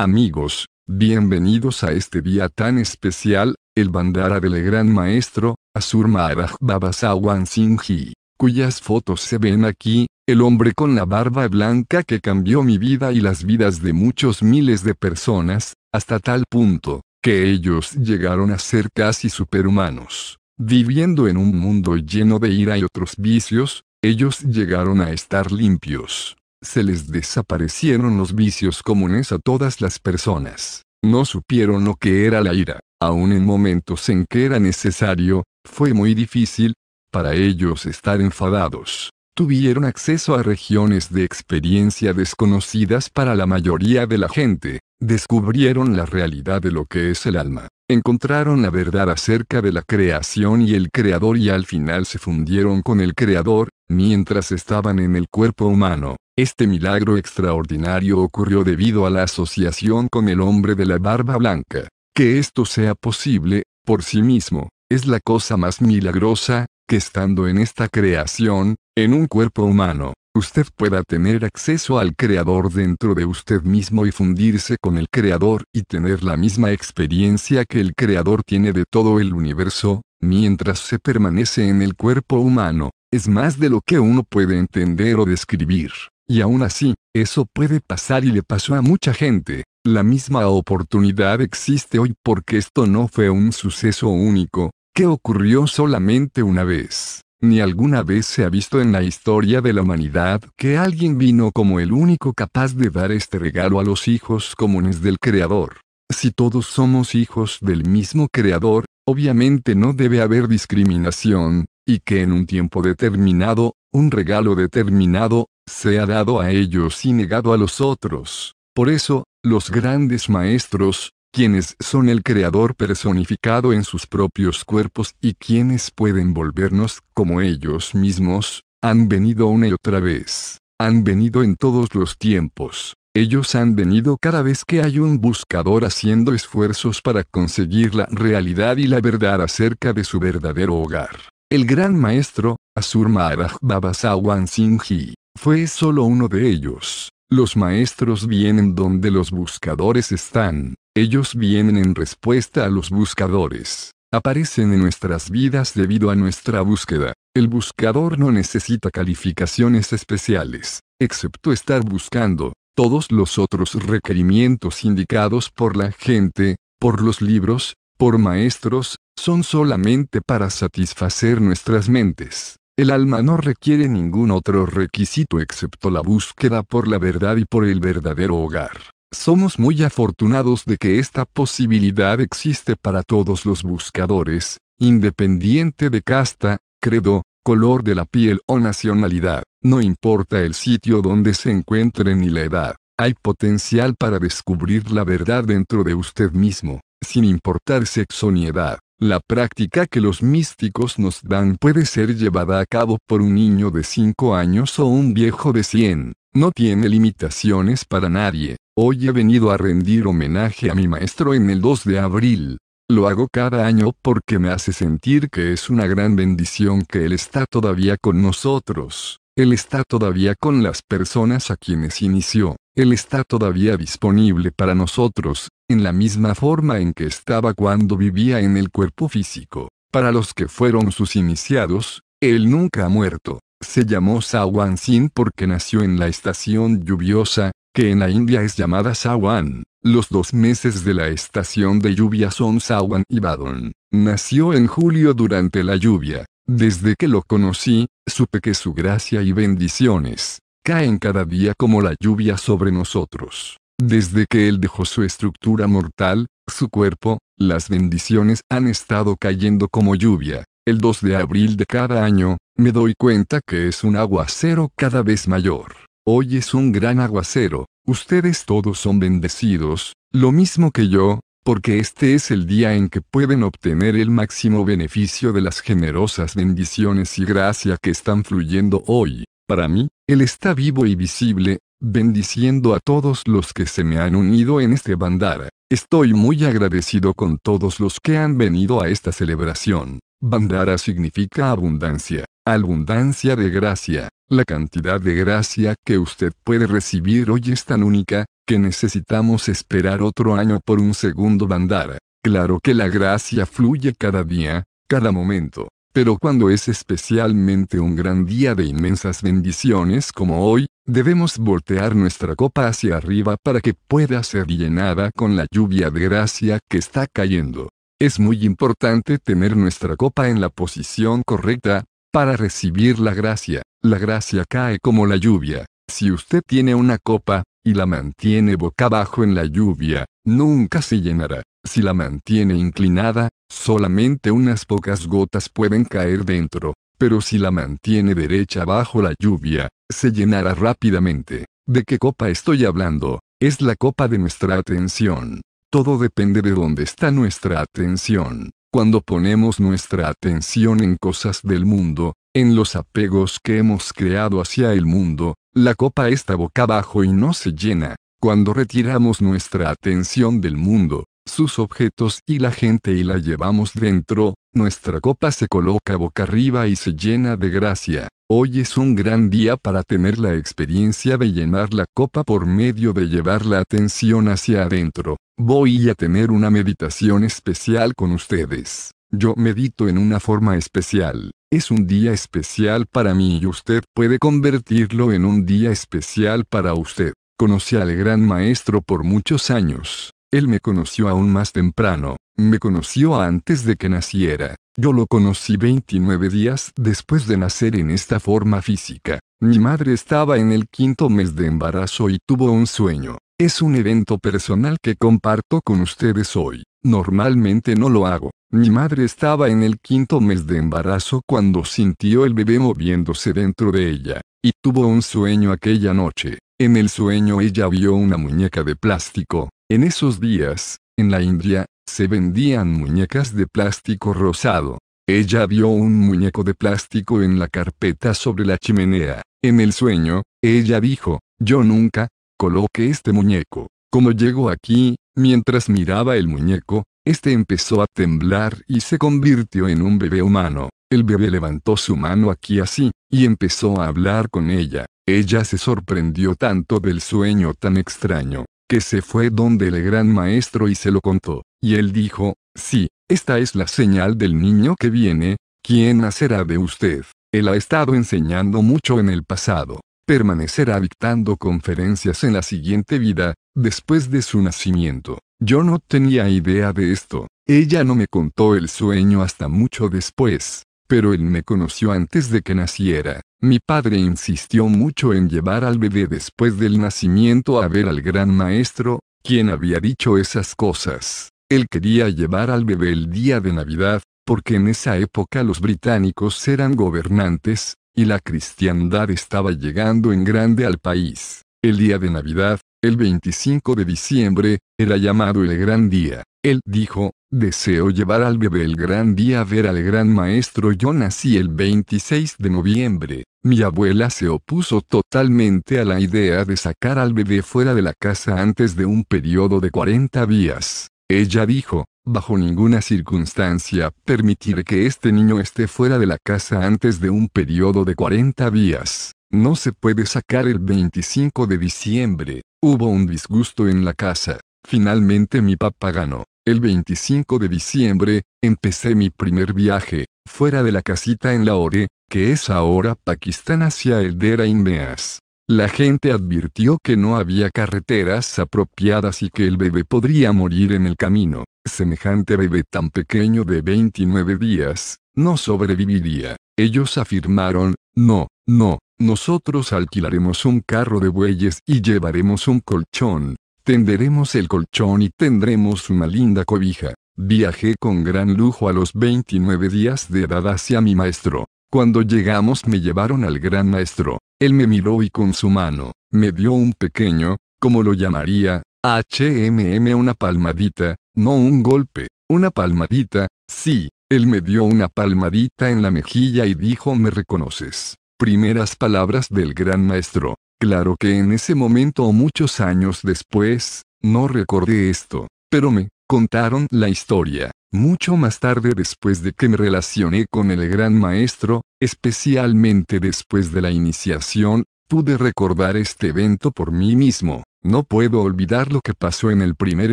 Amigos, bienvenidos a este día tan especial, el Bandara del Gran Maestro, Asur Maharaj Babasawan Singhi, cuyas fotos se ven aquí, el hombre con la barba blanca que cambió mi vida y las vidas de muchos miles de personas, hasta tal punto, que ellos llegaron a ser casi superhumanos. Viviendo en un mundo lleno de ira y otros vicios, ellos llegaron a estar limpios se les desaparecieron los vicios comunes a todas las personas. No supieron lo que era la ira, aun en momentos en que era necesario, fue muy difícil, para ellos estar enfadados. Tuvieron acceso a regiones de experiencia desconocidas para la mayoría de la gente, descubrieron la realidad de lo que es el alma, encontraron la verdad acerca de la creación y el creador y al final se fundieron con el creador, mientras estaban en el cuerpo humano. Este milagro extraordinario ocurrió debido a la asociación con el hombre de la barba blanca. Que esto sea posible, por sí mismo, es la cosa más milagrosa, que estando en esta creación, en un cuerpo humano, usted pueda tener acceso al Creador dentro de usted mismo y fundirse con el Creador y tener la misma experiencia que el Creador tiene de todo el universo, mientras se permanece en el cuerpo humano, es más de lo que uno puede entender o describir. Y aún así, eso puede pasar y le pasó a mucha gente. La misma oportunidad existe hoy porque esto no fue un suceso único, que ocurrió solamente una vez. Ni alguna vez se ha visto en la historia de la humanidad que alguien vino como el único capaz de dar este regalo a los hijos comunes del Creador. Si todos somos hijos del mismo Creador, obviamente no debe haber discriminación, y que en un tiempo determinado, un regalo determinado, se ha dado a ellos y negado a los otros. Por eso, los grandes maestros, quienes son el Creador personificado en sus propios cuerpos y quienes pueden volvernos como ellos mismos, han venido una y otra vez, han venido en todos los tiempos, ellos han venido cada vez que hay un buscador haciendo esfuerzos para conseguir la realidad y la verdad acerca de su verdadero hogar. El gran maestro, Asur Maharaj Baba Singhi, fue solo uno de ellos. Los maestros vienen donde los buscadores están, ellos vienen en respuesta a los buscadores. Aparecen en nuestras vidas debido a nuestra búsqueda. El buscador no necesita calificaciones especiales, excepto estar buscando. Todos los otros requerimientos indicados por la gente, por los libros, por maestros, son solamente para satisfacer nuestras mentes. El alma no requiere ningún otro requisito excepto la búsqueda por la verdad y por el verdadero hogar. Somos muy afortunados de que esta posibilidad existe para todos los buscadores, independiente de casta, credo, color de la piel o nacionalidad, no importa el sitio donde se encuentren ni la edad, hay potencial para descubrir la verdad dentro de usted mismo, sin importar sexo ni edad. La práctica que los místicos nos dan puede ser llevada a cabo por un niño de 5 años o un viejo de 100. No tiene limitaciones para nadie. Hoy he venido a rendir homenaje a mi maestro en el 2 de abril. Lo hago cada año porque me hace sentir que es una gran bendición que Él está todavía con nosotros. Él está todavía con las personas a quienes inició. Él está todavía disponible para nosotros, en la misma forma en que estaba cuando vivía en el cuerpo físico. Para los que fueron sus iniciados, él nunca ha muerto. Se llamó Sin porque nació en la estación lluviosa, que en la India es llamada Sawan. Los dos meses de la estación de lluvia son Sawan y Badon. Nació en julio durante la lluvia. Desde que lo conocí, supe que su gracia y bendiciones caen cada día como la lluvia sobre nosotros. Desde que él dejó su estructura mortal, su cuerpo, las bendiciones han estado cayendo como lluvia. El 2 de abril de cada año, me doy cuenta que es un aguacero cada vez mayor. Hoy es un gran aguacero, ustedes todos son bendecidos, lo mismo que yo, porque este es el día en que pueden obtener el máximo beneficio de las generosas bendiciones y gracia que están fluyendo hoy. Para mí, Él está vivo y visible, bendiciendo a todos los que se me han unido en este Bandara. Estoy muy agradecido con todos los que han venido a esta celebración. Bandara significa abundancia, abundancia de gracia. La cantidad de gracia que usted puede recibir hoy es tan única, que necesitamos esperar otro año por un segundo Bandara. Claro que la gracia fluye cada día, cada momento. Pero cuando es especialmente un gran día de inmensas bendiciones como hoy, debemos voltear nuestra copa hacia arriba para que pueda ser llenada con la lluvia de gracia que está cayendo. Es muy importante tener nuestra copa en la posición correcta, para recibir la gracia. La gracia cae como la lluvia. Si usted tiene una copa, y la mantiene boca abajo en la lluvia, nunca se llenará. Si la mantiene inclinada, solamente unas pocas gotas pueden caer dentro, pero si la mantiene derecha bajo la lluvia, se llenará rápidamente. ¿De qué copa estoy hablando? Es la copa de nuestra atención. Todo depende de dónde está nuestra atención. Cuando ponemos nuestra atención en cosas del mundo, en los apegos que hemos creado hacia el mundo, la copa está boca abajo y no se llena. Cuando retiramos nuestra atención del mundo, sus objetos y la gente y la llevamos dentro, nuestra copa se coloca boca arriba y se llena de gracia. Hoy es un gran día para tener la experiencia de llenar la copa por medio de llevar la atención hacia adentro. Voy a tener una meditación especial con ustedes. Yo medito en una forma especial. Es un día especial para mí y usted puede convertirlo en un día especial para usted. Conocí al gran maestro por muchos años. Él me conoció aún más temprano, me conoció antes de que naciera. Yo lo conocí 29 días después de nacer en esta forma física. Mi madre estaba en el quinto mes de embarazo y tuvo un sueño. Es un evento personal que comparto con ustedes hoy. Normalmente no lo hago. Mi madre estaba en el quinto mes de embarazo cuando sintió el bebé moviéndose dentro de ella, y tuvo un sueño aquella noche. En el sueño ella vio una muñeca de plástico. En esos días, en la India, se vendían muñecas de plástico rosado. Ella vio un muñeco de plástico en la carpeta sobre la chimenea. En el sueño, ella dijo, yo nunca, coloque este muñeco. Como llegó aquí, mientras miraba el muñeco, este empezó a temblar y se convirtió en un bebé humano. El bebé levantó su mano aquí así, y empezó a hablar con ella. Ella se sorprendió tanto del sueño tan extraño, que se fue donde el gran maestro y se lo contó. Y él dijo, sí, esta es la señal del niño que viene, ¿quién nacerá de usted? Él ha estado enseñando mucho en el pasado. Permanecerá dictando conferencias en la siguiente vida, después de su nacimiento. Yo no tenía idea de esto. Ella no me contó el sueño hasta mucho después, pero él me conoció antes de que naciera. Mi padre insistió mucho en llevar al bebé después del nacimiento a ver al gran maestro, quien había dicho esas cosas. Él quería llevar al bebé el día de Navidad, porque en esa época los británicos eran gobernantes, y la cristiandad estaba llegando en grande al país. El día de Navidad, el 25 de diciembre, era llamado el gran día. Él dijo, deseo llevar al bebé el gran día a ver al gran maestro. Yo nací el 26 de noviembre. Mi abuela se opuso totalmente a la idea de sacar al bebé fuera de la casa antes de un periodo de 40 días. Ella dijo, bajo ninguna circunstancia permitiré que este niño esté fuera de la casa antes de un periodo de 40 días. No se puede sacar el 25 de diciembre, Hubo un disgusto en la casa. Finalmente mi papá ganó. El 25 de diciembre, empecé mi primer viaje, fuera de la casita en Lahore, que es ahora Pakistán hacia el Dera Inmeas. La gente advirtió que no había carreteras apropiadas y que el bebé podría morir en el camino. Semejante bebé tan pequeño de 29 días, no sobreviviría. Ellos afirmaron, no, no, nosotros alquilaremos un carro de bueyes y llevaremos un colchón. Tenderemos el colchón y tendremos una linda cobija. Viajé con gran lujo a los 29 días de edad hacia mi maestro. Cuando llegamos me llevaron al gran maestro. Él me miró y con su mano, me dio un pequeño, como lo llamaría, HMM una palmadita, no un golpe, una palmadita, sí, él me dio una palmadita en la mejilla y dijo, ¿me reconoces? Primeras palabras del gran maestro. Claro que en ese momento o muchos años después, no recordé esto, pero me contaron la historia. Mucho más tarde después de que me relacioné con el gran maestro, especialmente después de la iniciación, pude recordar este evento por mí mismo. No puedo olvidar lo que pasó en el primer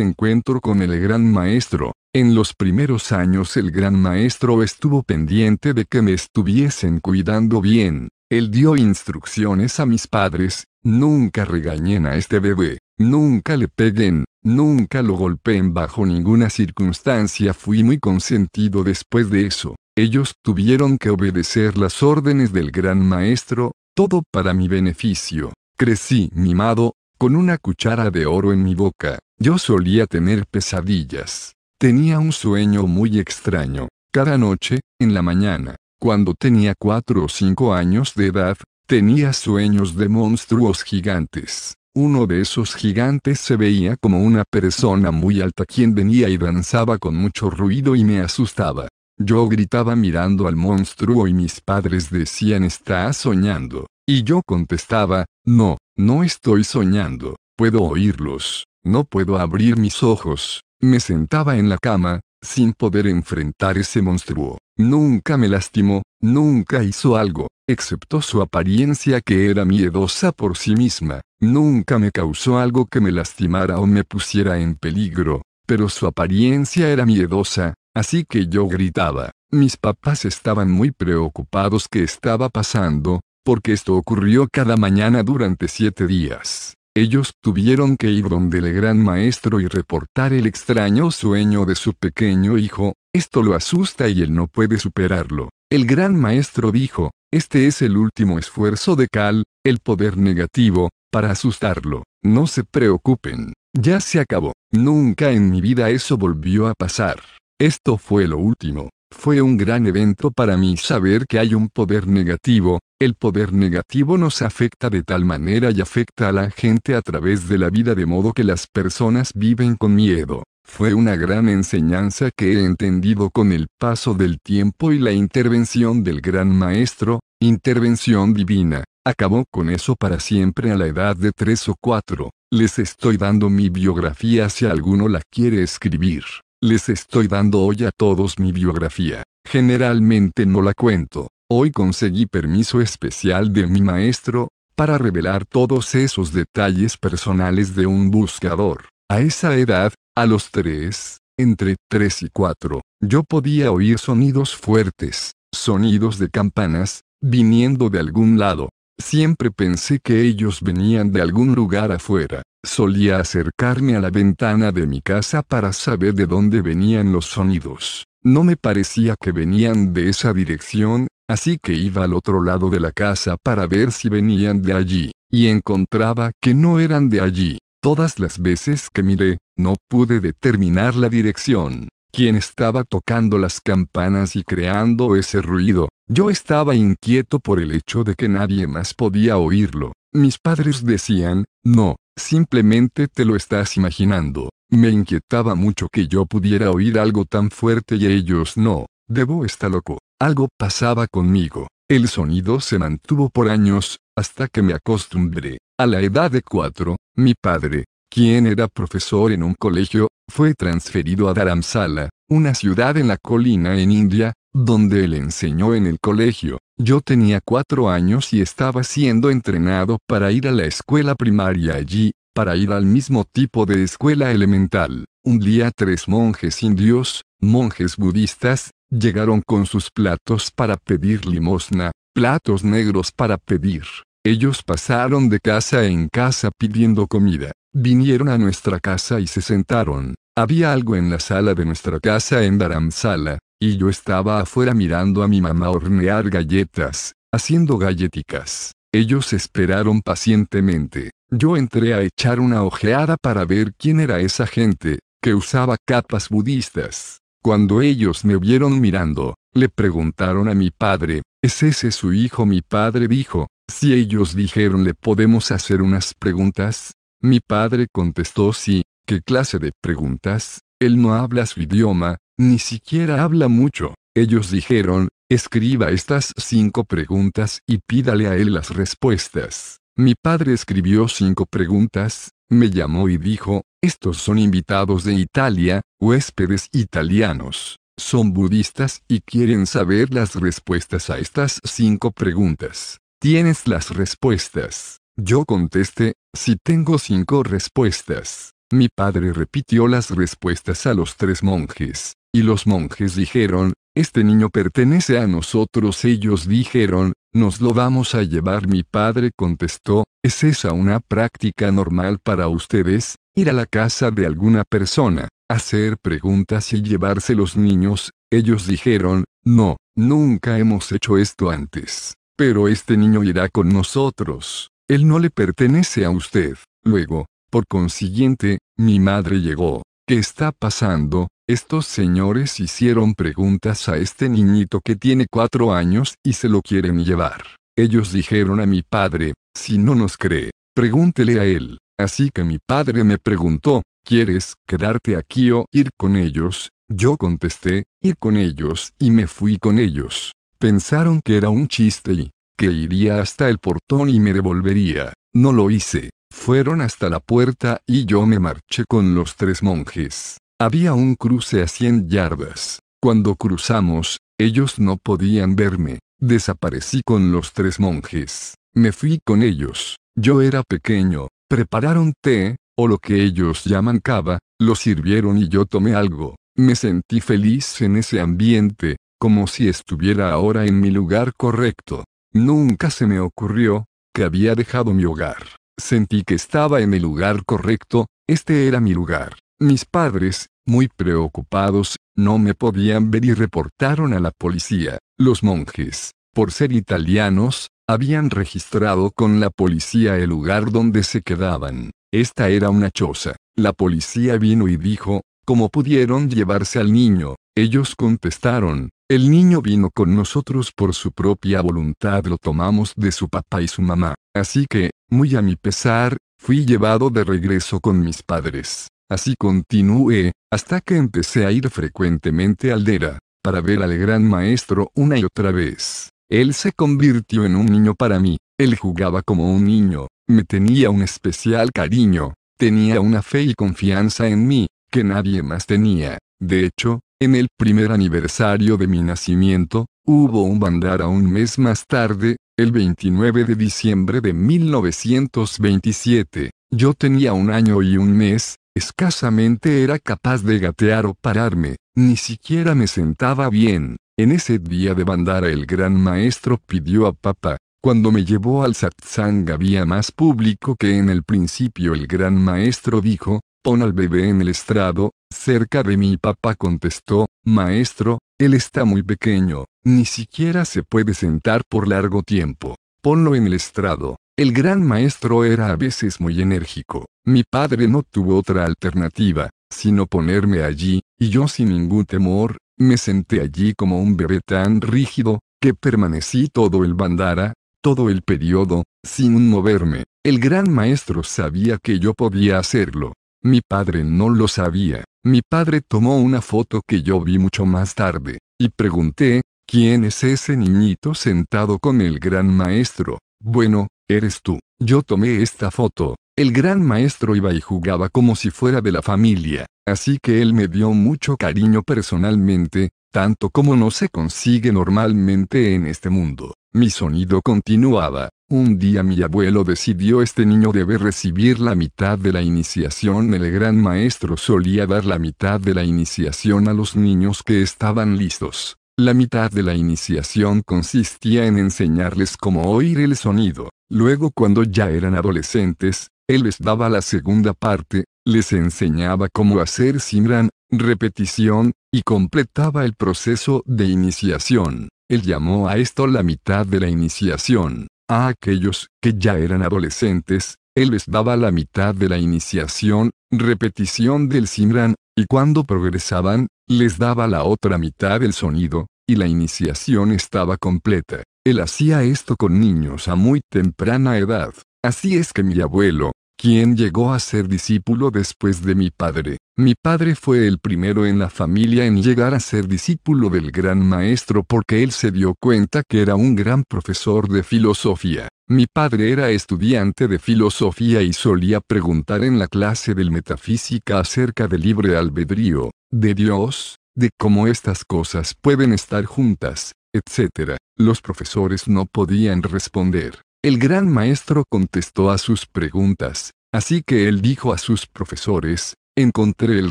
encuentro con el gran maestro. En los primeros años el gran maestro estuvo pendiente de que me estuviesen cuidando bien. Él dio instrucciones a mis padres, nunca regañen a este bebé, nunca le peguen, nunca lo golpeen bajo ninguna circunstancia. Fui muy consentido después de eso. Ellos tuvieron que obedecer las órdenes del gran maestro, todo para mi beneficio. Crecí mimado, con una cuchara de oro en mi boca. Yo solía tener pesadillas. Tenía un sueño muy extraño. Cada noche, en la mañana, cuando tenía cuatro o cinco años de edad, tenía sueños de monstruos gigantes. Uno de esos gigantes se veía como una persona muy alta quien venía y danzaba con mucho ruido y me asustaba. Yo gritaba mirando al monstruo y mis padres decían ¿Estás soñando? Y yo contestaba, no, no estoy soñando, puedo oírlos, no puedo abrir mis ojos. Me sentaba en la cama, sin poder enfrentar ese monstruo. Nunca me lastimó, nunca hizo algo, excepto su apariencia que era miedosa por sí misma, nunca me causó algo que me lastimara o me pusiera en peligro, pero su apariencia era miedosa, así que yo gritaba. Mis papás estaban muy preocupados que estaba pasando, porque esto ocurrió cada mañana durante siete días. Ellos tuvieron que ir donde el gran maestro y reportar el extraño sueño de su pequeño hijo, esto lo asusta y él no puede superarlo. El gran maestro dijo, este es el último esfuerzo de Cal, el poder negativo, para asustarlo. No se preocupen. Ya se acabó. Nunca en mi vida eso volvió a pasar. Esto fue lo último. Fue un gran evento para mí saber que hay un poder negativo, el poder negativo nos afecta de tal manera y afecta a la gente a través de la vida de modo que las personas viven con miedo. Fue una gran enseñanza que he entendido con el paso del tiempo y la intervención del gran maestro, intervención divina. Acabó con eso para siempre a la edad de tres o cuatro. Les estoy dando mi biografía si alguno la quiere escribir. Les estoy dando hoy a todos mi biografía. Generalmente no la cuento. Hoy conseguí permiso especial de mi maestro, para revelar todos esos detalles personales de un buscador. A esa edad, a los tres, entre tres y cuatro, yo podía oír sonidos fuertes, sonidos de campanas, viniendo de algún lado. Siempre pensé que ellos venían de algún lugar afuera. Solía acercarme a la ventana de mi casa para saber de dónde venían los sonidos. No me parecía que venían de esa dirección, así que iba al otro lado de la casa para ver si venían de allí, y encontraba que no eran de allí. Todas las veces que miré, no pude determinar la dirección. Quién estaba tocando las campanas y creando ese ruido, yo estaba inquieto por el hecho de que nadie más podía oírlo. Mis padres decían, no, simplemente te lo estás imaginando. Me inquietaba mucho que yo pudiera oír algo tan fuerte y ellos no. Debo estar loco. Algo pasaba conmigo. El sonido se mantuvo por años, hasta que me acostumbré. A la edad de cuatro, mi padre, quien era profesor en un colegio, fue transferido a Dharamsala, una ciudad en la colina en India, donde él enseñó en el colegio. Yo tenía cuatro años y estaba siendo entrenado para ir a la escuela primaria allí, para ir al mismo tipo de escuela elemental. Un día tres monjes indios, monjes budistas, llegaron con sus platos para pedir limosna, platos negros para pedir ellos pasaron de casa en casa pidiendo comida. Vinieron a nuestra casa y se sentaron. Había algo en la sala de nuestra casa en Dharamsala, y yo estaba afuera mirando a mi mamá hornear galletas, haciendo galleticas. Ellos esperaron pacientemente. Yo entré a echar una ojeada para ver quién era esa gente, que usaba capas budistas. Cuando ellos me vieron mirando, le preguntaron a mi padre, ¿es ese su hijo? Mi padre dijo, si ellos dijeron le podemos hacer unas preguntas, mi padre contestó sí, ¿qué clase de preguntas? Él no habla su idioma, ni siquiera habla mucho. Ellos dijeron, escriba estas cinco preguntas y pídale a él las respuestas. Mi padre escribió cinco preguntas, me llamó y dijo, estos son invitados de Italia, huéspedes italianos. Son budistas y quieren saber las respuestas a estas cinco preguntas. Tienes las respuestas. Yo contesté, si tengo cinco respuestas. Mi padre repitió las respuestas a los tres monjes, y los monjes dijeron, este niño pertenece a nosotros. Ellos dijeron, nos lo vamos a llevar. Mi padre contestó, ¿es esa una práctica normal para ustedes? Ir a la casa de alguna persona, hacer preguntas y llevarse los niños. Ellos dijeron, no, nunca hemos hecho esto antes. Pero este niño irá con nosotros. Él no le pertenece a usted. Luego, por consiguiente, mi madre llegó. ¿Qué está pasando? Estos señores hicieron preguntas a este niñito que tiene cuatro años y se lo quieren llevar. Ellos dijeron a mi padre, si no nos cree, pregúntele a él. Así que mi padre me preguntó, ¿quieres quedarte aquí o ir con ellos? Yo contesté, ir con ellos y me fui con ellos. Pensaron que era un chiste y que iría hasta el portón y me devolvería. No lo hice. Fueron hasta la puerta y yo me marché con los tres monjes. Había un cruce a 100 yardas. Cuando cruzamos, ellos no podían verme. Desaparecí con los tres monjes. Me fui con ellos. Yo era pequeño. Prepararon té, o lo que ellos llaman cava, lo sirvieron y yo tomé algo. Me sentí feliz en ese ambiente, como si estuviera ahora en mi lugar correcto. Nunca se me ocurrió, que había dejado mi hogar. Sentí que estaba en el lugar correcto, este era mi lugar. Mis padres, muy preocupados, no me podían ver y reportaron a la policía. Los monjes, por ser italianos, habían registrado con la policía el lugar donde se quedaban. Esta era una choza. La policía vino y dijo, cómo pudieron llevarse al niño, ellos contestaron, el niño vino con nosotros por su propia voluntad, lo tomamos de su papá y su mamá, así que, muy a mi pesar, fui llevado de regreso con mis padres. Así continué, hasta que empecé a ir frecuentemente a Aldera, para ver al gran maestro una y otra vez. Él se convirtió en un niño para mí, él jugaba como un niño, me tenía un especial cariño, tenía una fe y confianza en mí, que nadie más tenía. De hecho, en el primer aniversario de mi nacimiento, hubo un bandara un mes más tarde, el 29 de diciembre de 1927. Yo tenía un año y un mes, escasamente era capaz de gatear o pararme, ni siquiera me sentaba bien. En ese día de bandara el gran maestro pidió a papá, cuando me llevó al satsang había más público que en el principio el gran maestro dijo, pon al bebé en el estrado, cerca de mi papá contestó, maestro, él está muy pequeño, ni siquiera se puede sentar por largo tiempo. Ponlo en el estrado. El gran maestro era a veces muy enérgico. Mi padre no tuvo otra alternativa, sino ponerme allí, y yo sin ningún temor, me senté allí como un bebé tan rígido, que permanecí todo el bandara, todo el periodo, sin moverme. El gran maestro sabía que yo podía hacerlo. Mi padre no lo sabía. Mi padre tomó una foto que yo vi mucho más tarde, y pregunté, ¿quién es ese niñito sentado con el gran maestro? Bueno, eres tú. Yo tomé esta foto. El gran maestro iba y jugaba como si fuera de la familia, así que él me dio mucho cariño personalmente, tanto como no se consigue normalmente en este mundo. Mi sonido continuaba. Un día mi abuelo decidió este niño debe recibir la mitad de la iniciación. El gran maestro solía dar la mitad de la iniciación a los niños que estaban listos. La mitad de la iniciación consistía en enseñarles cómo oír el sonido. Luego cuando ya eran adolescentes, él les daba la segunda parte, les enseñaba cómo hacer simran, repetición, y completaba el proceso de iniciación. Él llamó a esto la mitad de la iniciación. A aquellos que ya eran adolescentes, él les daba la mitad de la iniciación, repetición del Simran, y cuando progresaban, les daba la otra mitad del sonido, y la iniciación estaba completa. Él hacía esto con niños a muy temprana edad. Así es que mi abuelo, ¿Quién llegó a ser discípulo después de mi padre. Mi padre fue el primero en la familia en llegar a ser discípulo del gran maestro porque él se dio cuenta que era un gran profesor de filosofía. Mi padre era estudiante de filosofía y solía preguntar en la clase del metafísica acerca del libre albedrío, de Dios, de cómo estas cosas pueden estar juntas, etc. Los profesores no podían responder. El gran maestro contestó a sus preguntas, así que él dijo a sus profesores, encontré el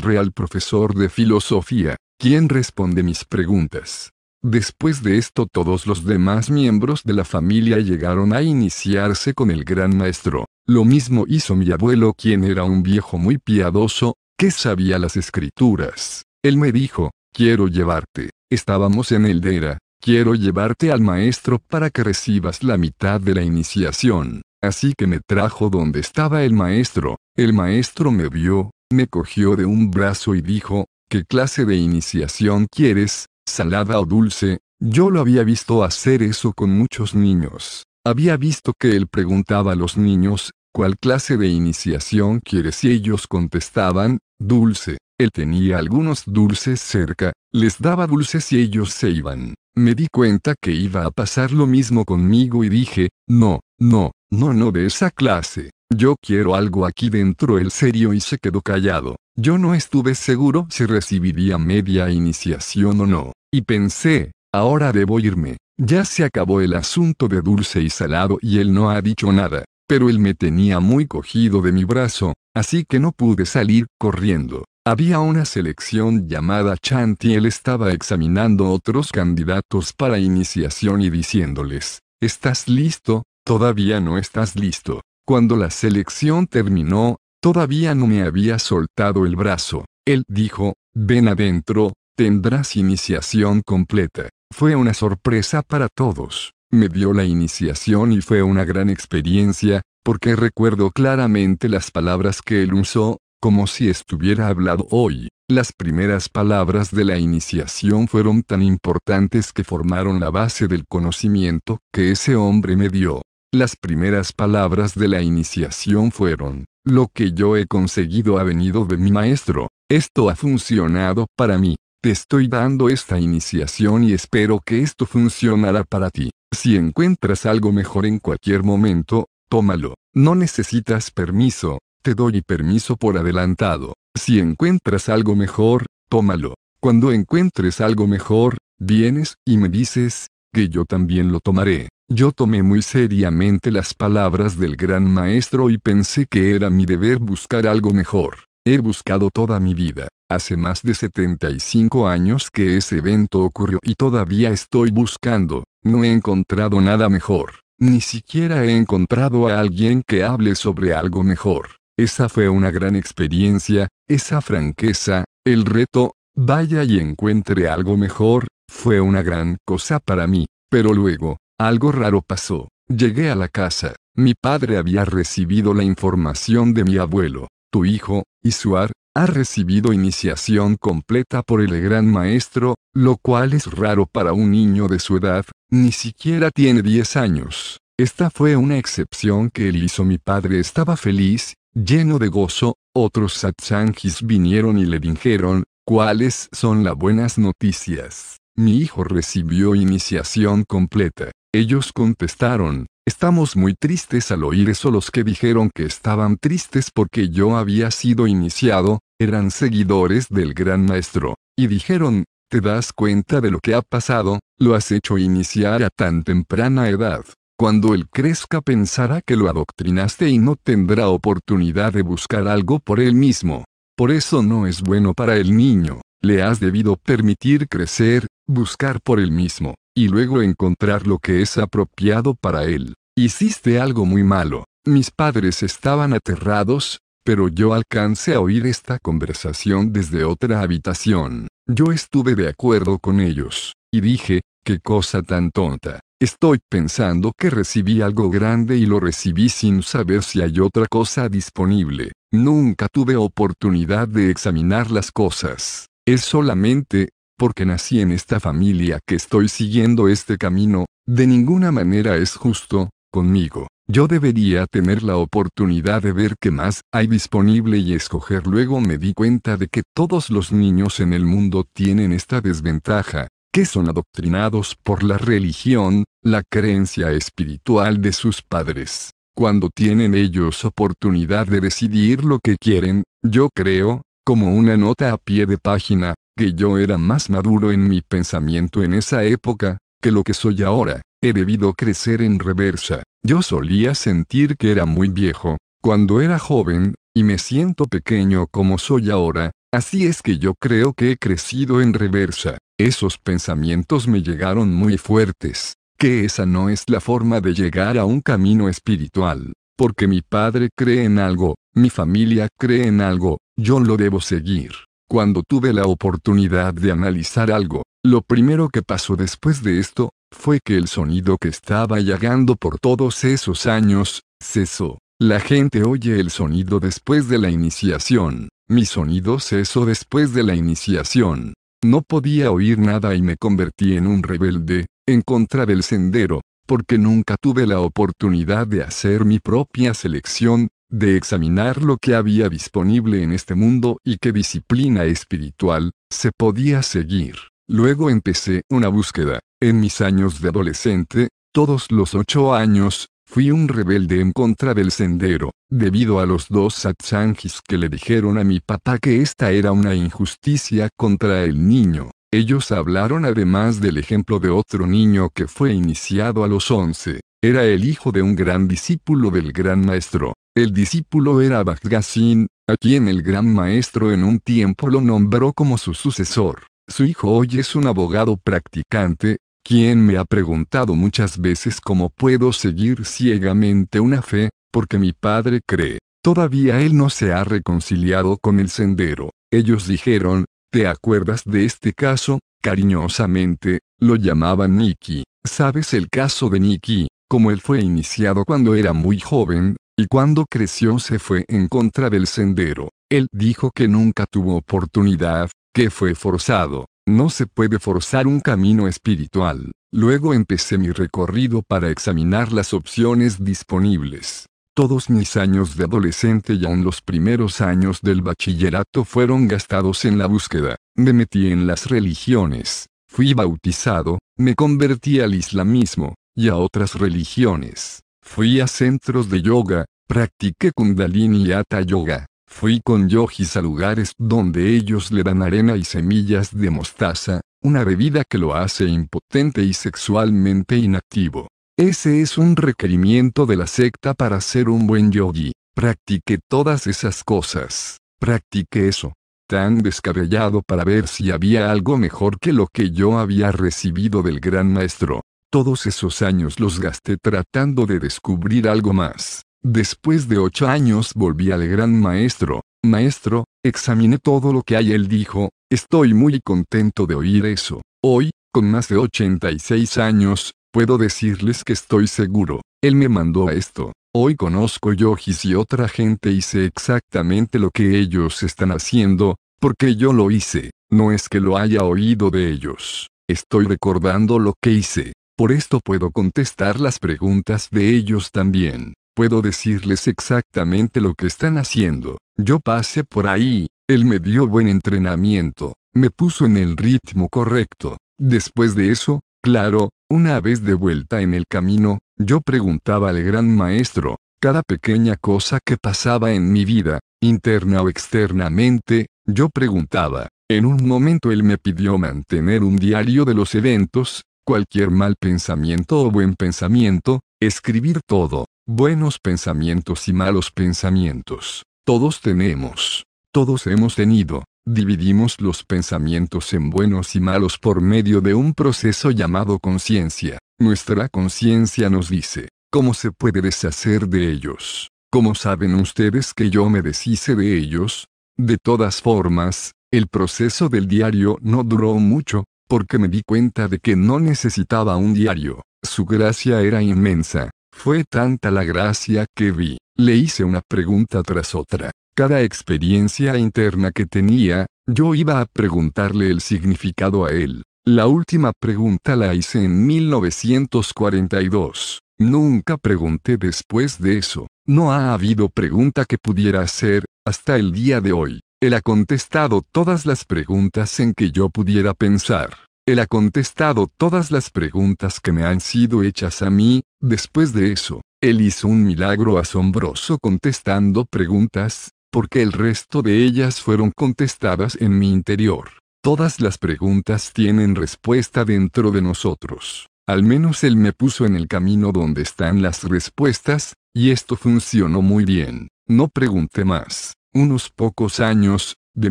real profesor de filosofía, quien responde mis preguntas. Después de esto todos los demás miembros de la familia llegaron a iniciarse con el gran maestro. Lo mismo hizo mi abuelo quien era un viejo muy piadoso, que sabía las escrituras. Él me dijo, quiero llevarte. Estábamos en Eldera, Quiero llevarte al maestro para que recibas la mitad de la iniciación. Así que me trajo donde estaba el maestro. El maestro me vio, me cogió de un brazo y dijo, ¿qué clase de iniciación quieres, salada o dulce? Yo lo había visto hacer eso con muchos niños. Había visto que él preguntaba a los niños, ¿cuál clase de iniciación quieres? Y ellos contestaban, dulce. Él tenía algunos dulces cerca, les daba dulces y ellos se iban. Me di cuenta que iba a pasar lo mismo conmigo y dije, no, no, no, no de esa clase. Yo quiero algo aquí dentro. El serio y se quedó callado. Yo no estuve seguro si recibiría media iniciación o no. Y pensé, ahora debo irme. Ya se acabó el asunto de dulce y salado y él no ha dicho nada. Pero él me tenía muy cogido de mi brazo, así que no pude salir corriendo. Había una selección llamada Chant y él estaba examinando otros candidatos para iniciación y diciéndoles, ¿estás listo? Todavía no estás listo. Cuando la selección terminó, todavía no me había soltado el brazo. Él dijo, ven adentro, tendrás iniciación completa. Fue una sorpresa para todos. Me dio la iniciación y fue una gran experiencia, porque recuerdo claramente las palabras que él usó, como si estuviera hablado hoy. Las primeras palabras de la iniciación fueron tan importantes que formaron la base del conocimiento que ese hombre me dio. Las primeras palabras de la iniciación fueron, lo que yo he conseguido ha venido de mi maestro, esto ha funcionado para mí, te estoy dando esta iniciación y espero que esto funcionará para ti. Si encuentras algo mejor en cualquier momento, tómalo, no necesitas permiso, te doy permiso por adelantado. Si encuentras algo mejor, tómalo. Cuando encuentres algo mejor, vienes y me dices, que yo también lo tomaré. Yo tomé muy seriamente las palabras del gran maestro y pensé que era mi deber buscar algo mejor. He buscado toda mi vida. Hace más de 75 años que ese evento ocurrió y todavía estoy buscando. No he encontrado nada mejor. Ni siquiera he encontrado a alguien que hable sobre algo mejor. Esa fue una gran experiencia, esa franqueza, el reto, vaya y encuentre algo mejor, fue una gran cosa para mí, pero luego, algo raro pasó. Llegué a la casa, mi padre había recibido la información de mi abuelo, tu hijo, Isuar, ha recibido iniciación completa por el gran maestro, lo cual es raro para un niño de su edad, ni siquiera tiene 10 años. Esta fue una excepción que él hizo mi padre estaba feliz, Lleno de gozo, otros satsangis vinieron y le dijeron, ¿cuáles son las buenas noticias? Mi hijo recibió iniciación completa. Ellos contestaron, Estamos muy tristes al oír eso los que dijeron que estaban tristes porque yo había sido iniciado, eran seguidores del gran maestro, y dijeron, ¿te das cuenta de lo que ha pasado? Lo has hecho iniciar a tan temprana edad. Cuando él crezca pensará que lo adoctrinaste y no tendrá oportunidad de buscar algo por él mismo. Por eso no es bueno para el niño, le has debido permitir crecer, buscar por él mismo, y luego encontrar lo que es apropiado para él. Hiciste algo muy malo. Mis padres estaban aterrados, pero yo alcancé a oír esta conversación desde otra habitación. Yo estuve de acuerdo con ellos, y dije, qué cosa tan tonta. Estoy pensando que recibí algo grande y lo recibí sin saber si hay otra cosa disponible. Nunca tuve oportunidad de examinar las cosas. Es solamente, porque nací en esta familia que estoy siguiendo este camino, de ninguna manera es justo, conmigo. Yo debería tener la oportunidad de ver qué más hay disponible y escoger. Luego me di cuenta de que todos los niños en el mundo tienen esta desventaja, que son adoctrinados por la religión, la creencia espiritual de sus padres. Cuando tienen ellos oportunidad de decidir lo que quieren, yo creo, como una nota a pie de página, que yo era más maduro en mi pensamiento en esa época, que lo que soy ahora, he debido crecer en reversa. Yo solía sentir que era muy viejo, cuando era joven, y me siento pequeño como soy ahora, así es que yo creo que he crecido en reversa. Esos pensamientos me llegaron muy fuertes, que esa no es la forma de llegar a un camino espiritual, porque mi padre cree en algo, mi familia cree en algo, yo lo debo seguir. Cuando tuve la oportunidad de analizar algo, lo primero que pasó después de esto, fue que el sonido que estaba llegando por todos esos años, cesó. La gente oye el sonido después de la iniciación. Mi sonido cesó después de la iniciación. No podía oír nada y me convertí en un rebelde, en contra del sendero, porque nunca tuve la oportunidad de hacer mi propia selección, de examinar lo que había disponible en este mundo y qué disciplina espiritual se podía seguir. Luego empecé una búsqueda. En mis años de adolescente, todos los ocho años, Fui un rebelde en contra del sendero, debido a los dos satsangis que le dijeron a mi papá que esta era una injusticia contra el niño. Ellos hablaron además del ejemplo de otro niño que fue iniciado a los once. Era el hijo de un gran discípulo del gran maestro. El discípulo era Bhagasin, a quien el gran maestro en un tiempo lo nombró como su sucesor. Su hijo hoy es un abogado practicante, quien me ha preguntado muchas veces cómo puedo seguir ciegamente una fe, porque mi padre cree. Todavía él no se ha reconciliado con el sendero. Ellos dijeron, ¿te acuerdas de este caso? Cariñosamente, lo llamaban Nicky. ¿Sabes el caso de Nicky? Como él fue iniciado cuando era muy joven, y cuando creció se fue en contra del sendero. Él dijo que nunca tuvo oportunidad, que fue forzado, no se puede forzar un camino espiritual. Luego empecé mi recorrido para examinar las opciones disponibles. Todos mis años de adolescente y aún los primeros años del bachillerato fueron gastados en la búsqueda. Me metí en las religiones. Fui bautizado, me convertí al islamismo, y a otras religiones. Fui a centros de yoga, practiqué kundalini y hatha yoga. Fui con yogis a lugares donde ellos le dan arena y semillas de mostaza, una bebida que lo hace impotente y sexualmente inactivo. Ese es un requerimiento de la secta para ser un buen yogi. Practique todas esas cosas. Practique eso. Tan descabellado para ver si había algo mejor que lo que yo había recibido del gran maestro. Todos esos años los gasté tratando de descubrir algo más. Después de ocho años volví al gran maestro. Maestro, examiné todo lo que hay. Él dijo, estoy muy contento de oír eso. Hoy, con más de 86 años, puedo decirles que estoy seguro. Él me mandó a esto. Hoy conozco yogis y otra gente y sé exactamente lo que ellos están haciendo, porque yo lo hice. No es que lo haya oído de ellos. Estoy recordando lo que hice. Por esto puedo contestar las preguntas de ellos también puedo decirles exactamente lo que están haciendo. Yo pasé por ahí, él me dio buen entrenamiento, me puso en el ritmo correcto. Después de eso, claro, una vez de vuelta en el camino, yo preguntaba al gran maestro, cada pequeña cosa que pasaba en mi vida, interna o externamente, yo preguntaba. En un momento él me pidió mantener un diario de los eventos, cualquier mal pensamiento o buen pensamiento, escribir todo, Buenos pensamientos y malos pensamientos. Todos tenemos. Todos hemos tenido. Dividimos los pensamientos en buenos y malos por medio de un proceso llamado conciencia. Nuestra conciencia nos dice, ¿cómo se puede deshacer de ellos? ¿Cómo saben ustedes que yo me deshice de ellos? De todas formas, el proceso del diario no duró mucho, porque me di cuenta de que no necesitaba un diario. Su gracia era inmensa. Fue tanta la gracia que vi, le hice una pregunta tras otra. Cada experiencia interna que tenía, yo iba a preguntarle el significado a él. La última pregunta la hice en 1942. Nunca pregunté después de eso. No ha habido pregunta que pudiera hacer, hasta el día de hoy. Él ha contestado todas las preguntas en que yo pudiera pensar. Él ha contestado todas las preguntas que me han sido hechas a mí, después de eso, él hizo un milagro asombroso contestando preguntas, porque el resto de ellas fueron contestadas en mi interior. Todas las preguntas tienen respuesta dentro de nosotros. Al menos él me puso en el camino donde están las respuestas, y esto funcionó muy bien. No pregunté más. Unos pocos años, de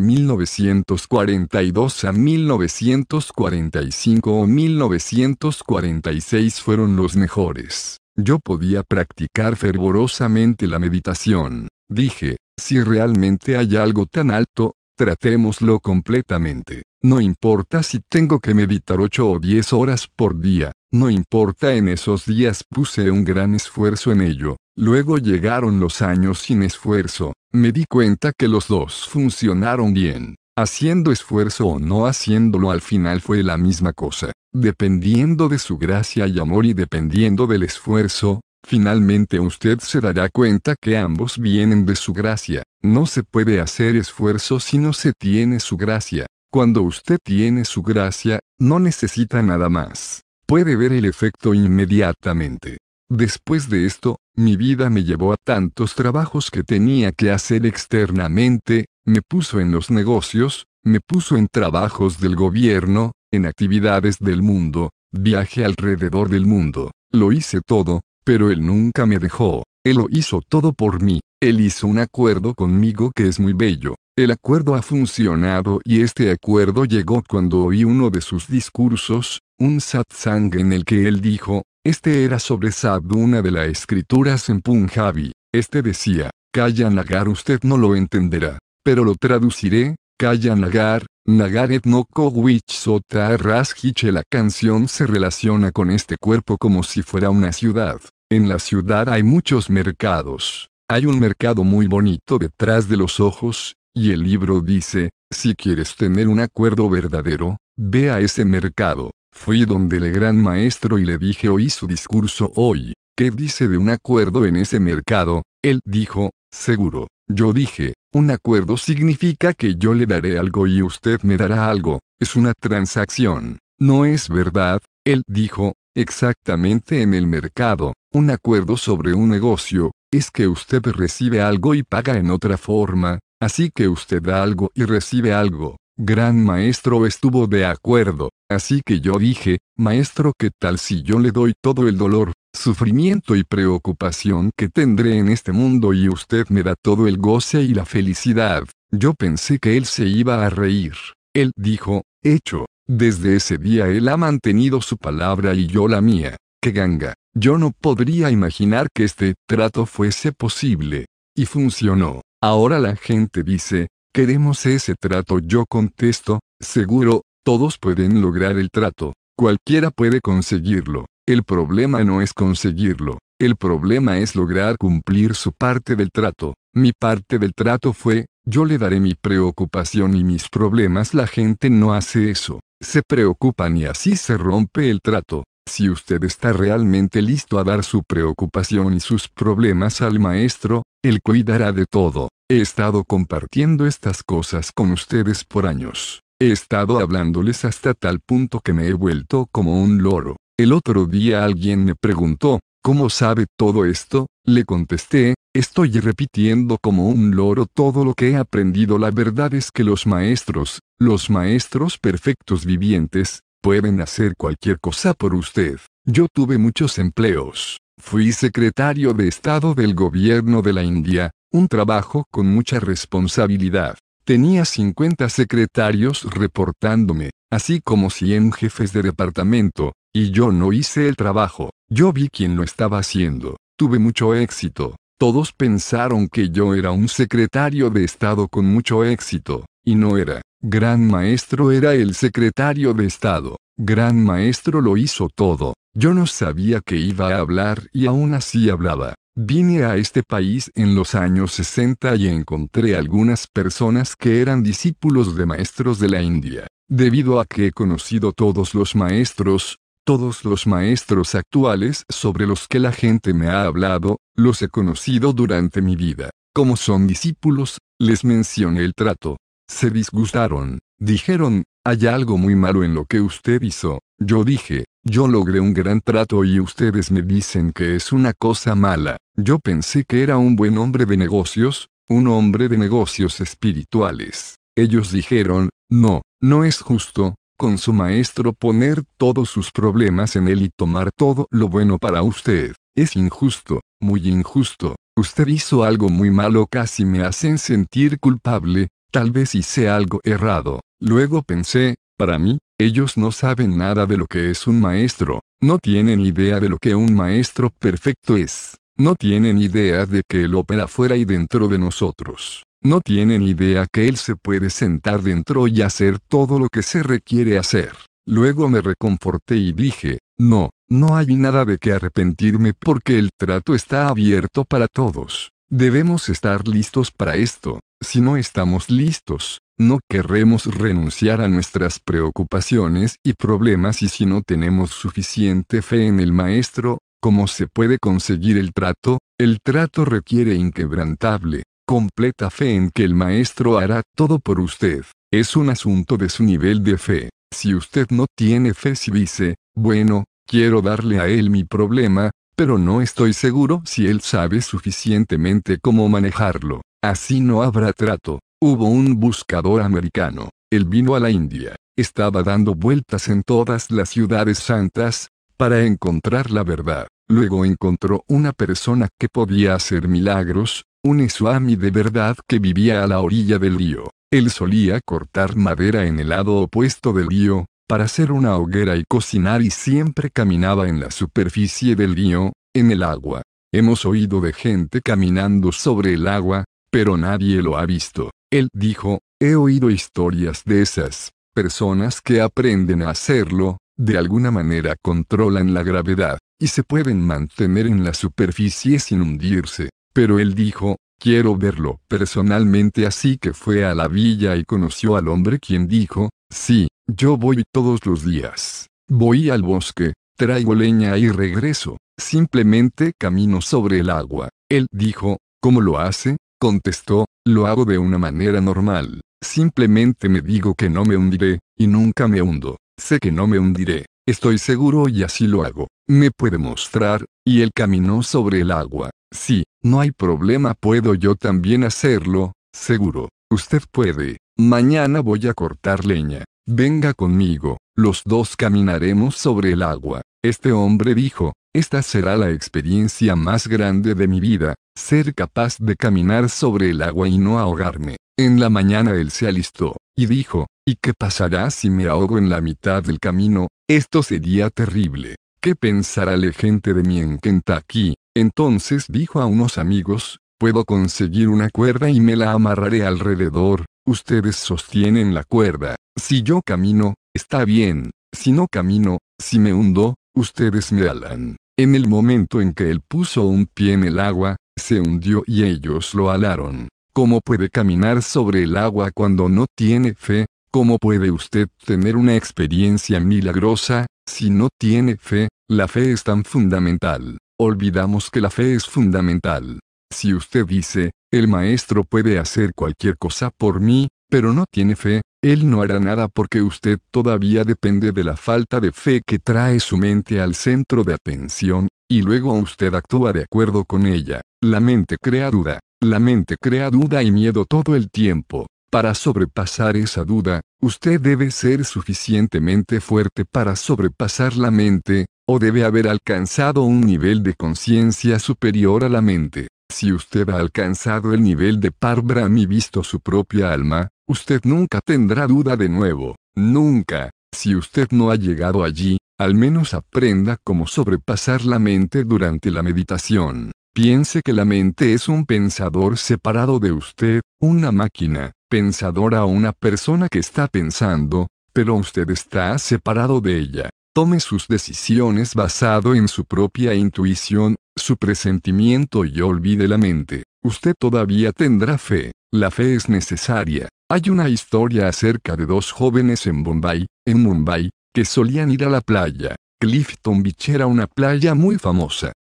1942 a 1945 o 1946 fueron los mejores. Yo podía practicar fervorosamente la meditación. Dije, si realmente hay algo tan alto, tratémoslo completamente. No importa si tengo que meditar 8 o 10 horas por día, no importa en esos días puse un gran esfuerzo en ello, Luego llegaron los años sin esfuerzo, me di cuenta que los dos funcionaron bien. Haciendo esfuerzo o no haciéndolo al final fue la misma cosa. Dependiendo de su gracia y amor y dependiendo del esfuerzo, finalmente usted se dará cuenta que ambos vienen de su gracia. No se puede hacer esfuerzo si no se tiene su gracia. Cuando usted tiene su gracia, no necesita nada más. Puede ver el efecto inmediatamente. Después de esto, mi vida me llevó a tantos trabajos que tenía que hacer externamente, me puso en los negocios, me puso en trabajos del gobierno, en actividades del mundo, viaje alrededor del mundo, lo hice todo, pero él nunca me dejó, él lo hizo todo por mí, él hizo un acuerdo conmigo que es muy bello, el acuerdo ha funcionado y este acuerdo llegó cuando oí uno de sus discursos, un satsang en el que él dijo, este era sobre Sabduna de las escrituras en Punjabi. Este decía, Calla Nagar usted no lo entenderá, pero lo traduciré, Calla Nagar, Nagar no wich sota rashiche la canción se relaciona con este cuerpo como si fuera una ciudad. En la ciudad hay muchos mercados. Hay un mercado muy bonito detrás de los ojos, y el libro dice, si quieres tener un acuerdo verdadero, ve a ese mercado. Fui donde el gran maestro y le dije oí su discurso hoy, ¿qué dice de un acuerdo en ese mercado? Él dijo, seguro. Yo dije, un acuerdo significa que yo le daré algo y usted me dará algo, es una transacción. No es verdad, él dijo, exactamente en el mercado, un acuerdo sobre un negocio, es que usted recibe algo y paga en otra forma, así que usted da algo y recibe algo. Gran maestro estuvo de acuerdo. Así que yo dije, Maestro, ¿qué tal si yo le doy todo el dolor, sufrimiento y preocupación que tendré en este mundo y usted me da todo el goce y la felicidad? Yo pensé que él se iba a reír. Él dijo, hecho. Desde ese día él ha mantenido su palabra y yo la mía. ¡Qué ganga! Yo no podría imaginar que este trato fuese posible. Y funcionó. Ahora la gente dice, queremos ese trato. Yo contesto, seguro, todos pueden lograr el trato, cualquiera puede conseguirlo. El problema no es conseguirlo, el problema es lograr cumplir su parte del trato. Mi parte del trato fue, yo le daré mi preocupación y mis problemas. La gente no hace eso, se preocupan y así se rompe el trato. Si usted está realmente listo a dar su preocupación y sus problemas al maestro, él cuidará de todo. He estado compartiendo estas cosas con ustedes por años. He estado hablándoles hasta tal punto que me he vuelto como un loro. El otro día alguien me preguntó, ¿cómo sabe todo esto? Le contesté, estoy repitiendo como un loro todo lo que he aprendido. La verdad es que los maestros, los maestros perfectos vivientes, pueden hacer cualquier cosa por usted. Yo tuve muchos empleos. Fui secretario de Estado del Gobierno de la India, un trabajo con mucha responsabilidad. Tenía 50 secretarios reportándome, así como 100 jefes de departamento, y yo no hice el trabajo, yo vi quién lo estaba haciendo, tuve mucho éxito, todos pensaron que yo era un secretario de Estado con mucho éxito, y no era. Gran Maestro era el secretario de Estado. Gran Maestro lo hizo todo. Yo no sabía que iba a hablar y aún así hablaba. Vine a este país en los años 60 y encontré algunas personas que eran discípulos de maestros de la India. Debido a que he conocido todos los maestros, todos los maestros actuales sobre los que la gente me ha hablado, los he conocido durante mi vida. Como son discípulos, les mencioné el trato. Se disgustaron. Dijeron, hay algo muy malo en lo que usted hizo. Yo dije, yo logré un gran trato y ustedes me dicen que es una cosa mala. Yo pensé que era un buen hombre de negocios, un hombre de negocios espirituales. Ellos dijeron, no, no es justo, con su maestro poner todos sus problemas en él y tomar todo lo bueno para usted. Es injusto, muy injusto. Usted hizo algo muy malo, casi me hacen sentir culpable, tal vez hice algo errado. Luego pensé, para mí, ellos no saben nada de lo que es un maestro, no tienen idea de lo que un maestro perfecto es, no tienen idea de que él opera fuera y dentro de nosotros, no tienen idea que él se puede sentar dentro y hacer todo lo que se requiere hacer. Luego me reconforté y dije, no, no hay nada de que arrepentirme porque el trato está abierto para todos. Debemos estar listos para esto. Si no estamos listos, no querremos renunciar a nuestras preocupaciones y problemas y si no tenemos suficiente fe en el Maestro, ¿cómo se puede conseguir el trato? El trato requiere inquebrantable, completa fe en que el Maestro hará todo por usted. Es un asunto de su nivel de fe. Si usted no tiene fe si dice, bueno, quiero darle a él mi problema, pero no estoy seguro si él sabe suficientemente cómo manejarlo. Así no habrá trato. Hubo un buscador americano. Él vino a la India. Estaba dando vueltas en todas las ciudades santas, para encontrar la verdad. Luego encontró una persona que podía hacer milagros, un Swami de verdad que vivía a la orilla del río. Él solía cortar madera en el lado opuesto del río, para hacer una hoguera y cocinar y siempre caminaba en la superficie del río, en el agua. Hemos oído de gente caminando sobre el agua, pero nadie lo ha visto. Él dijo, he oído historias de esas personas que aprenden a hacerlo, de alguna manera controlan la gravedad, y se pueden mantener en la superficie sin hundirse. Pero él dijo, quiero verlo personalmente así que fue a la villa y conoció al hombre quien dijo, sí, yo voy todos los días. Voy al bosque, traigo leña y regreso, simplemente camino sobre el agua. Él dijo, ¿cómo lo hace? Contestó, lo hago de una manera normal. Simplemente me digo que no me hundiré, y nunca me hundo. Sé que no me hundiré. Estoy seguro y así lo hago. Me puede mostrar, y él caminó sobre el agua. Sí, no hay problema, puedo yo también hacerlo, seguro. Usted puede. Mañana voy a cortar leña. Venga conmigo, los dos caminaremos sobre el agua. Este hombre dijo, esta será la experiencia más grande de mi vida, ser capaz de caminar sobre el agua y no ahogarme. En la mañana él se alistó, y dijo, ¿y qué pasará si me ahogo en la mitad del camino? Esto sería terrible. ¿Qué pensará la gente de mi en Kentucky? Entonces dijo a unos amigos, puedo conseguir una cuerda y me la amarraré alrededor, ustedes sostienen la cuerda, si yo camino, está bien, si no camino, si me hundo, ustedes me alan. En el momento en que él puso un pie en el agua, se hundió y ellos lo alaron. ¿Cómo puede caminar sobre el agua cuando no tiene fe? ¿Cómo puede usted tener una experiencia milagrosa, si no tiene fe? La fe es tan fundamental. Olvidamos que la fe es fundamental. Si usted dice, el maestro puede hacer cualquier cosa por mí, pero no tiene fe, él no hará nada porque usted todavía depende de la falta de fe que trae su mente al centro de atención, y luego usted actúa de acuerdo con ella. La mente crea duda. La mente crea duda y miedo todo el tiempo. Para sobrepasar esa duda, usted debe ser suficientemente fuerte para sobrepasar la mente, o debe haber alcanzado un nivel de conciencia superior a la mente. Si usted ha alcanzado el nivel de Par y visto su propia alma, usted nunca tendrá duda de nuevo, nunca. Si usted no ha llegado allí, al menos aprenda cómo sobrepasar la mente durante la meditación. Piense que la mente es un pensador separado de usted, una máquina, pensadora o una persona que está pensando, pero usted está separado de ella. Tome sus decisiones basado en su propia intuición, su presentimiento y olvide la mente. Usted todavía tendrá fe, la fe es necesaria. Hay una historia acerca de dos jóvenes en Bombay, en Mumbai, que solían ir a la playa. Clifton Beach era una playa muy famosa.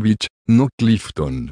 Beach, no Clifton.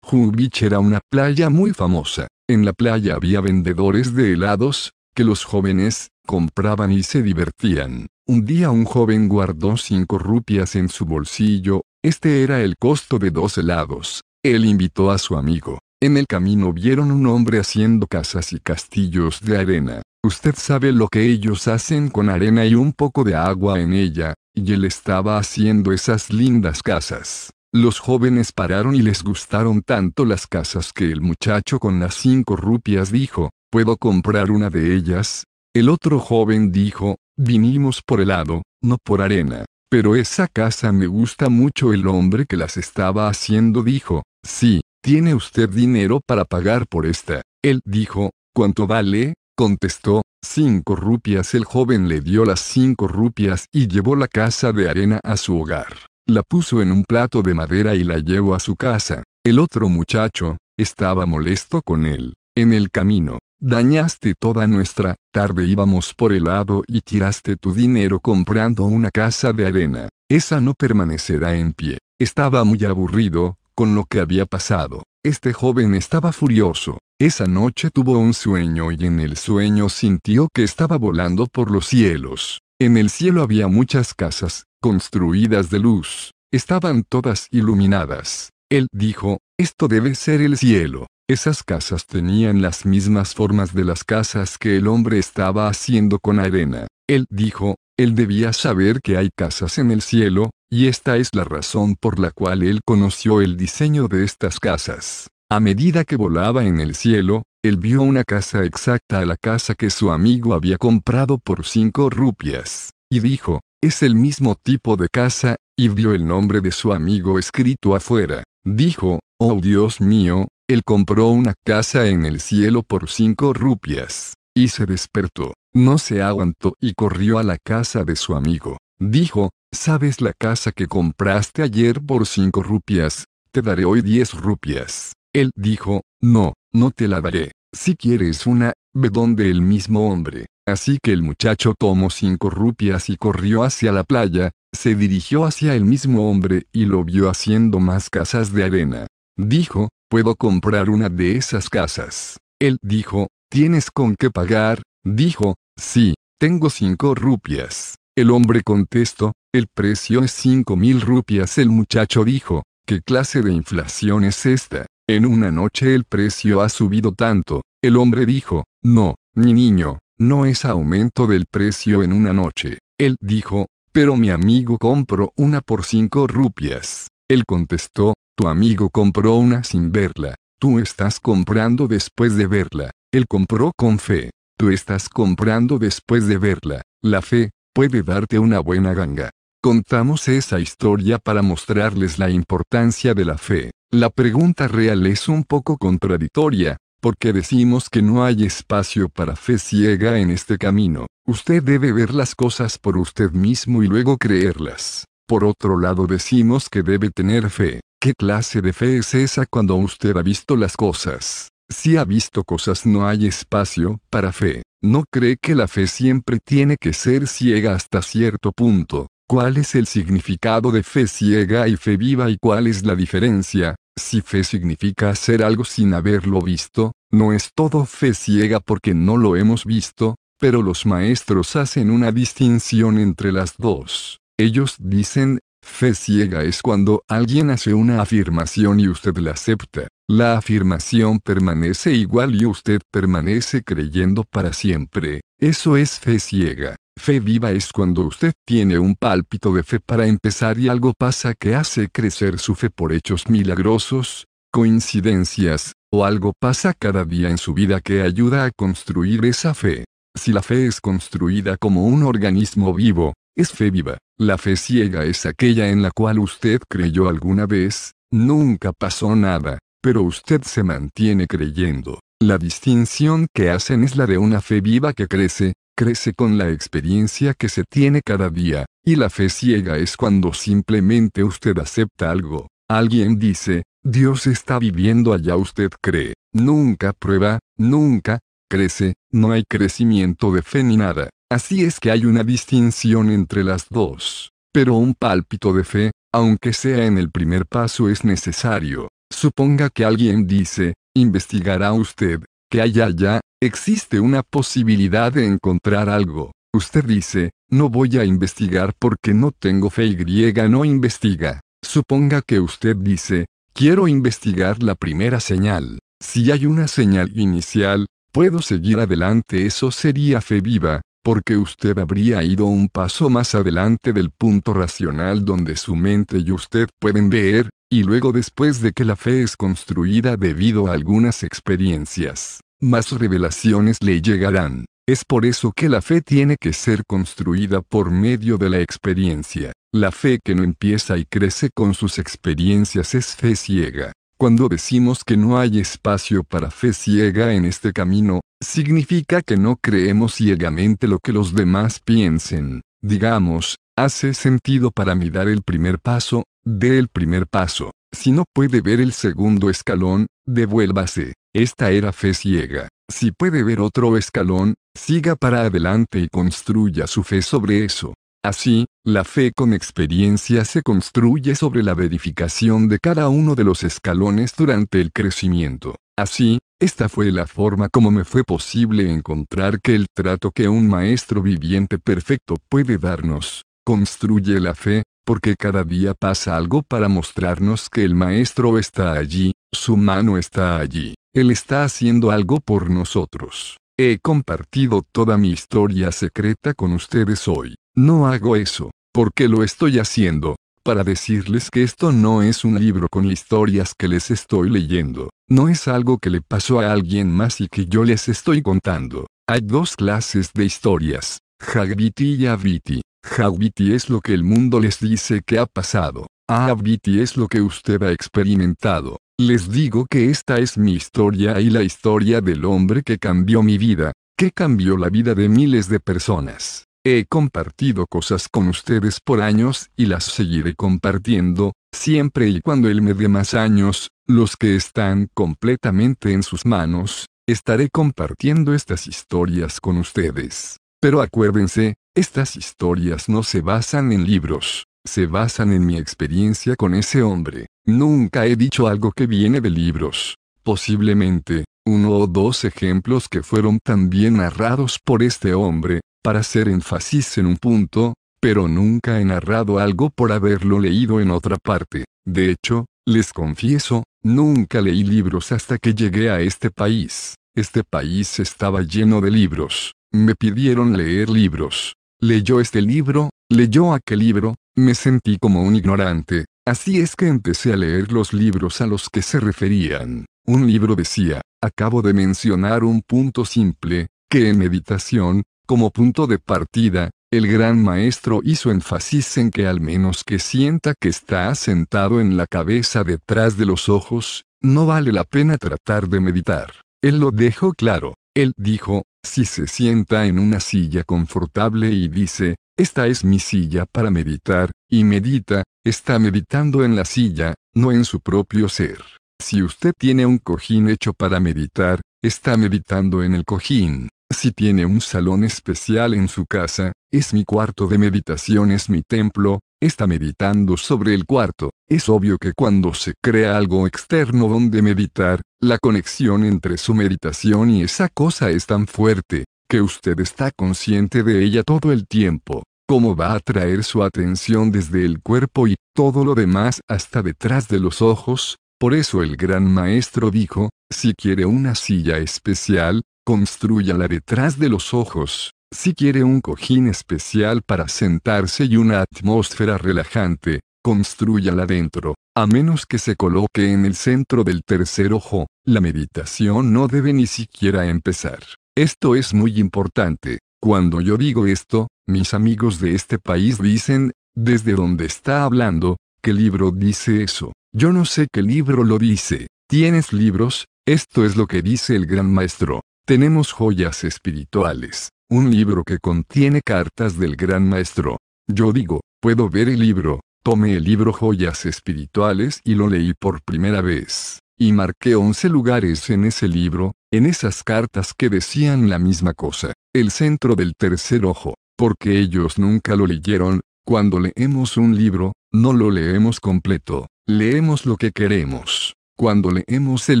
Beach era una playa muy famosa. En la playa había vendedores de helados, que los jóvenes compraban y se divertían. Un día un joven guardó cinco rupias en su bolsillo, este era el costo de dos helados. Él invitó a su amigo. En el camino vieron un hombre haciendo casas y castillos de arena. Usted sabe lo que ellos hacen con arena y un poco de agua en ella, y él estaba haciendo esas lindas casas. Los jóvenes pararon y les gustaron tanto las casas que el muchacho con las cinco rupias dijo, ¿puedo comprar una de ellas? El otro joven dijo, vinimos por helado, no por arena. Pero esa casa me gusta mucho. El hombre que las estaba haciendo dijo, sí, ¿tiene usted dinero para pagar por esta? Él dijo, ¿cuánto vale? Contestó, cinco rupias. El joven le dio las cinco rupias y llevó la casa de arena a su hogar. La puso en un plato de madera y la llevó a su casa. El otro muchacho, estaba molesto con él. En el camino, Dañaste toda nuestra tarde íbamos por el lado y tiraste tu dinero comprando una casa de arena. Esa no permanecerá en pie. Estaba muy aburrido, con lo que había pasado. Este joven estaba furioso. Esa noche tuvo un sueño y en el sueño sintió que estaba volando por los cielos. En el cielo había muchas casas, construidas de luz. Estaban todas iluminadas. Él dijo, esto debe ser el cielo. Esas casas tenían las mismas formas de las casas que el hombre estaba haciendo con arena. Él dijo, él debía saber que hay casas en el cielo, y esta es la razón por la cual él conoció el diseño de estas casas. A medida que volaba en el cielo, él vio una casa exacta a la casa que su amigo había comprado por cinco rupias, y dijo, es el mismo tipo de casa, y vio el nombre de su amigo escrito afuera. Dijo, oh Dios mío, él compró una casa en el cielo por cinco rupias. Y se despertó. No se aguantó y corrió a la casa de su amigo. Dijo, ¿sabes la casa que compraste ayer por cinco rupias? Te daré hoy diez rupias. Él dijo, no, no te la daré. Si quieres una, ve donde el mismo hombre. Así que el muchacho tomó cinco rupias y corrió hacia la playa, se dirigió hacia el mismo hombre y lo vio haciendo más casas de arena. Dijo, puedo comprar una de esas casas. Él dijo, ¿tienes con qué pagar? Dijo, sí, tengo cinco rupias. El hombre contestó, el precio es cinco mil rupias. El muchacho dijo, ¿qué clase de inflación es esta? En una noche el precio ha subido tanto. El hombre dijo, no, mi niño, no es aumento del precio en una noche. Él dijo, pero mi amigo compro una por cinco rupias. Él contestó, tu amigo compró una sin verla. Tú estás comprando después de verla. Él compró con fe. Tú estás comprando después de verla. La fe puede darte una buena ganga. Contamos esa historia para mostrarles la importancia de la fe. La pregunta real es un poco contradictoria, porque decimos que no hay espacio para fe ciega en este camino. Usted debe ver las cosas por usted mismo y luego creerlas. Por otro lado decimos que debe tener fe, ¿Qué clase de fe es esa cuando usted ha visto las cosas? Si ha visto cosas no hay espacio para fe. ¿No cree que la fe siempre tiene que ser ciega hasta cierto punto? ¿Cuál es el significado de fe ciega y fe viva y cuál es la diferencia? Si fe significa hacer algo sin haberlo visto, no es todo fe ciega porque no lo hemos visto, pero los maestros hacen una distinción entre las dos. Ellos dicen, Fe ciega es cuando alguien hace una afirmación y usted la acepta. La afirmación permanece igual y usted permanece creyendo para siempre. Eso es fe ciega. Fe viva es cuando usted tiene un pálpito de fe para empezar y algo pasa que hace crecer su fe por hechos milagrosos, coincidencias, o algo pasa cada día en su vida que ayuda a construir esa fe. Si la fe es construida como un organismo vivo, es fe viva. La fe ciega es aquella en la cual usted creyó alguna vez, nunca pasó nada, pero usted se mantiene creyendo. La distinción que hacen es la de una fe viva que crece, crece con la experiencia que se tiene cada día, y la fe ciega es cuando simplemente usted acepta algo. Alguien dice, Dios está viviendo allá usted cree, nunca prueba, nunca, crece, no hay crecimiento de fe ni nada. Así es que hay una distinción entre las dos. Pero un pálpito de fe, aunque sea en el primer paso, es necesario. Suponga que alguien dice, investigará usted, que allá ya, existe una posibilidad de encontrar algo. Usted dice, no voy a investigar porque no tengo fe y griega no investiga. Suponga que usted dice, quiero investigar la primera señal. Si hay una señal inicial, puedo seguir adelante, eso sería fe viva, porque usted habría ido un paso más adelante del punto racional donde su mente y usted pueden ver, y luego después de que la fe es construida debido a algunas experiencias, más revelaciones le llegarán. Es por eso que la fe tiene que ser construida por medio de la experiencia. La fe que no empieza y crece con sus experiencias es fe ciega. Cuando decimos que no hay espacio para fe ciega en este camino, significa que no creemos ciegamente lo que los demás piensen. Digamos, hace sentido para mí dar el primer paso, dé el primer paso. Si no puede ver el segundo escalón, devuélvase. Esta era fe ciega. Si puede ver otro escalón, siga para adelante y construya su fe sobre eso. Así, la fe con experiencia se construye sobre la verificación de cada uno de los escalones durante el crecimiento. Así, esta fue la forma como me fue posible encontrar que el trato que un maestro viviente perfecto puede darnos, construye la fe, porque cada día pasa algo para mostrarnos que el maestro está allí, su mano está allí, él está haciendo algo por nosotros. He compartido toda mi historia secreta con ustedes hoy. No hago eso, porque lo estoy haciendo, para decirles que esto no es un libro con historias que les estoy leyendo, no es algo que le pasó a alguien más y que yo les estoy contando. Hay dos clases de historias, Hagviti y Abiti. Jagviti es lo que el mundo les dice que ha pasado. Abiti es lo que usted ha experimentado. Les digo que esta es mi historia y la historia del hombre que cambió mi vida, que cambió la vida de miles de personas. He compartido cosas con ustedes por años y las seguiré compartiendo, siempre y cuando Él me dé más años, los que están completamente en sus manos, estaré compartiendo estas historias con ustedes. Pero acuérdense, estas historias no se basan en libros, se basan en mi experiencia con ese hombre. Nunca he dicho algo que viene de libros. Posiblemente, uno o dos ejemplos que fueron también narrados por este hombre, para hacer énfasis en un punto, pero nunca he narrado algo por haberlo leído en otra parte. De hecho, les confieso, nunca leí libros hasta que llegué a este país. Este país estaba lleno de libros. Me pidieron leer libros. Leyó este libro, leyó aquel libro, me sentí como un ignorante. Así es que empecé a leer los libros a los que se referían. Un libro decía, acabo de mencionar un punto simple, que en meditación, como punto de partida, el gran maestro hizo énfasis en que al menos que sienta que está asentado en la cabeza detrás de los ojos, no vale la pena tratar de meditar. Él lo dejó claro. Él dijo, si se sienta en una silla confortable y dice, esta es mi silla para meditar, y medita, está meditando en la silla, no en su propio ser. Si usted tiene un cojín hecho para meditar, está meditando en el cojín. Si tiene un salón especial en su casa, es mi cuarto de meditación, es mi templo, está meditando sobre el cuarto. Es obvio que cuando se crea algo externo donde meditar, la conexión entre su meditación y esa cosa es tan fuerte, que usted está consciente de ella todo el tiempo, cómo va a atraer su atención desde el cuerpo y todo lo demás hasta detrás de los ojos. Por eso el gran maestro dijo, si quiere una silla especial, Construyala detrás de los ojos, si quiere un cojín especial para sentarse y una atmósfera relajante, construyala dentro. A menos que se coloque en el centro del tercer ojo, la meditación no debe ni siquiera empezar. Esto es muy importante. Cuando yo digo esto, mis amigos de este país dicen, desde donde está hablando, ¿qué libro dice eso? Yo no sé qué libro lo dice. ¿Tienes libros? Esto es lo que dice el gran maestro. Tenemos joyas espirituales, un libro que contiene cartas del gran maestro. Yo digo, puedo ver el libro, tomé el libro Joyas Espirituales y lo leí por primera vez, y marqué 11 lugares en ese libro, en esas cartas que decían la misma cosa, el centro del tercer ojo, porque ellos nunca lo leyeron, cuando leemos un libro, no lo leemos completo, leemos lo que queremos. Cuando leemos el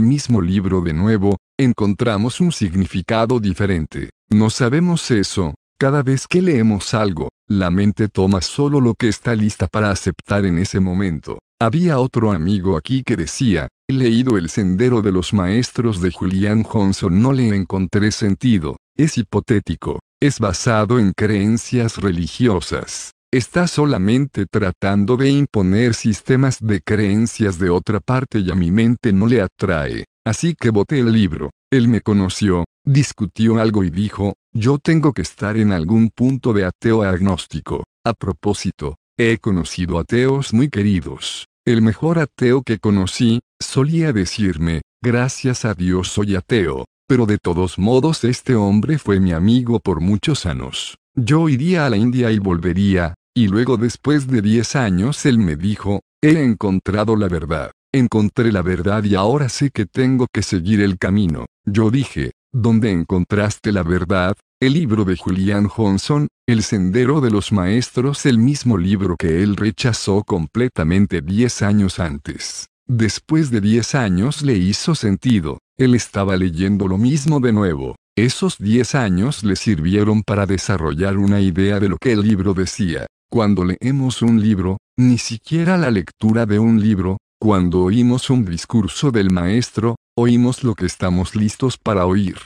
mismo libro de nuevo, encontramos un significado diferente. No sabemos eso. Cada vez que leemos algo, la mente toma solo lo que está lista para aceptar en ese momento. Había otro amigo aquí que decía, he leído El Sendero de los Maestros de Julian Johnson, no le encontré sentido, es hipotético, es basado en creencias religiosas. Está solamente tratando de imponer sistemas de creencias de otra parte y a mi mente no le atrae, así que boté el libro. Él me conoció, discutió algo y dijo, yo tengo que estar en algún punto de ateo agnóstico. A propósito, he conocido ateos muy queridos. El mejor ateo que conocí, solía decirme, gracias a Dios soy ateo, pero de todos modos este hombre fue mi amigo por muchos años. Yo iría a la India y volvería, y luego después de 10 años él me dijo, he encontrado la verdad, encontré la verdad y ahora sé que tengo que seguir el camino. Yo dije, ¿dónde encontraste la verdad? El libro de Julian Johnson, El Sendero de los Maestros, el mismo libro que él rechazó completamente 10 años antes. Después de 10 años le hizo sentido, él estaba leyendo lo mismo de nuevo. Esos 10 años le sirvieron para desarrollar una idea de lo que el libro decía. Cuando leemos un libro, ni siquiera la lectura de un libro, cuando oímos un discurso del maestro, oímos lo que estamos listos para oír.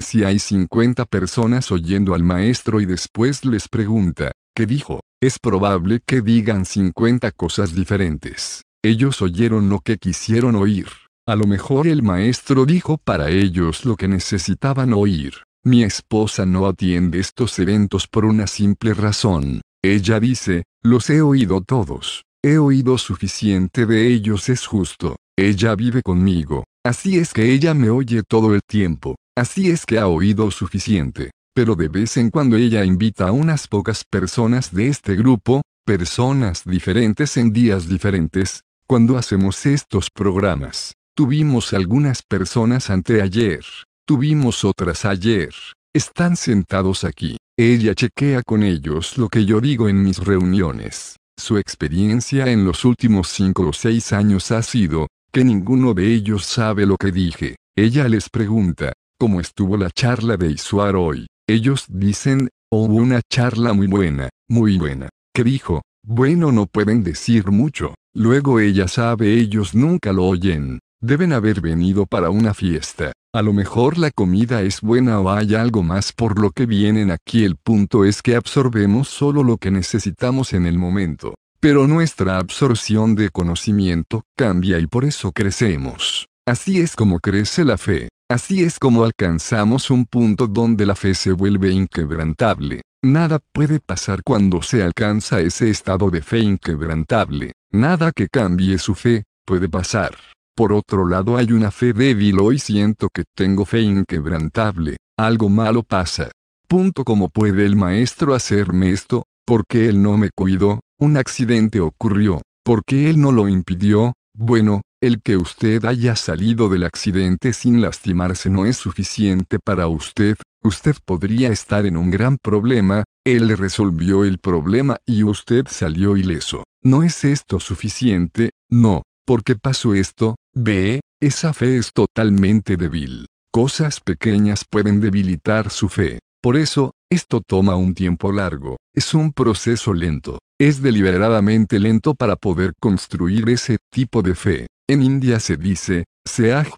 Si hay 50 personas oyendo al maestro y después les pregunta, ¿qué dijo? Es probable que digan 50 cosas diferentes. Ellos oyeron lo que quisieron oír. A lo mejor el maestro dijo para ellos lo que necesitaban oír. Mi esposa no atiende estos eventos por una simple razón. Ella dice, los he oído todos, he oído suficiente de ellos es justo, ella vive conmigo, así es que ella me oye todo el tiempo, así es que ha oído suficiente, pero de vez en cuando ella invita a unas pocas personas de este grupo, personas diferentes en días diferentes, cuando hacemos estos programas. Tuvimos algunas personas anteayer, tuvimos otras ayer, están sentados aquí. Ella chequea con ellos lo que yo digo en mis reuniones. Su experiencia en los últimos cinco o seis años ha sido, que ninguno de ellos sabe lo que dije. Ella les pregunta, ¿cómo estuvo la charla de Isuar hoy? Ellos dicen, hubo oh, una charla muy buena, muy buena. ¿Qué dijo? Bueno, no pueden decir mucho. Luego ella sabe, ellos nunca lo oyen. Deben haber venido para una fiesta. A lo mejor la comida es buena o hay algo más por lo que vienen aquí. El punto es que absorbemos solo lo que necesitamos en el momento. Pero nuestra absorción de conocimiento cambia y por eso crecemos. Así es como crece la fe. Así es como alcanzamos un punto donde la fe se vuelve inquebrantable. Nada puede pasar cuando se alcanza ese estado de fe inquebrantable. Nada que cambie su fe puede pasar. Por otro lado hay una fe débil hoy siento que tengo fe inquebrantable, algo malo pasa. Punto como puede el maestro hacerme esto, porque él no me cuidó, un accidente ocurrió, porque él no lo impidió, bueno, el que usted haya salido del accidente sin lastimarse no es suficiente para usted, usted podría estar en un gran problema, él resolvió el problema y usted salió ileso. ¿No es esto suficiente? No, porque pasó esto, B. Esa fe es totalmente débil. Cosas pequeñas pueden debilitar su fe. Por eso, esto toma un tiempo largo, es un proceso lento, es deliberadamente lento para poder construir ese tipo de fe. En India se dice,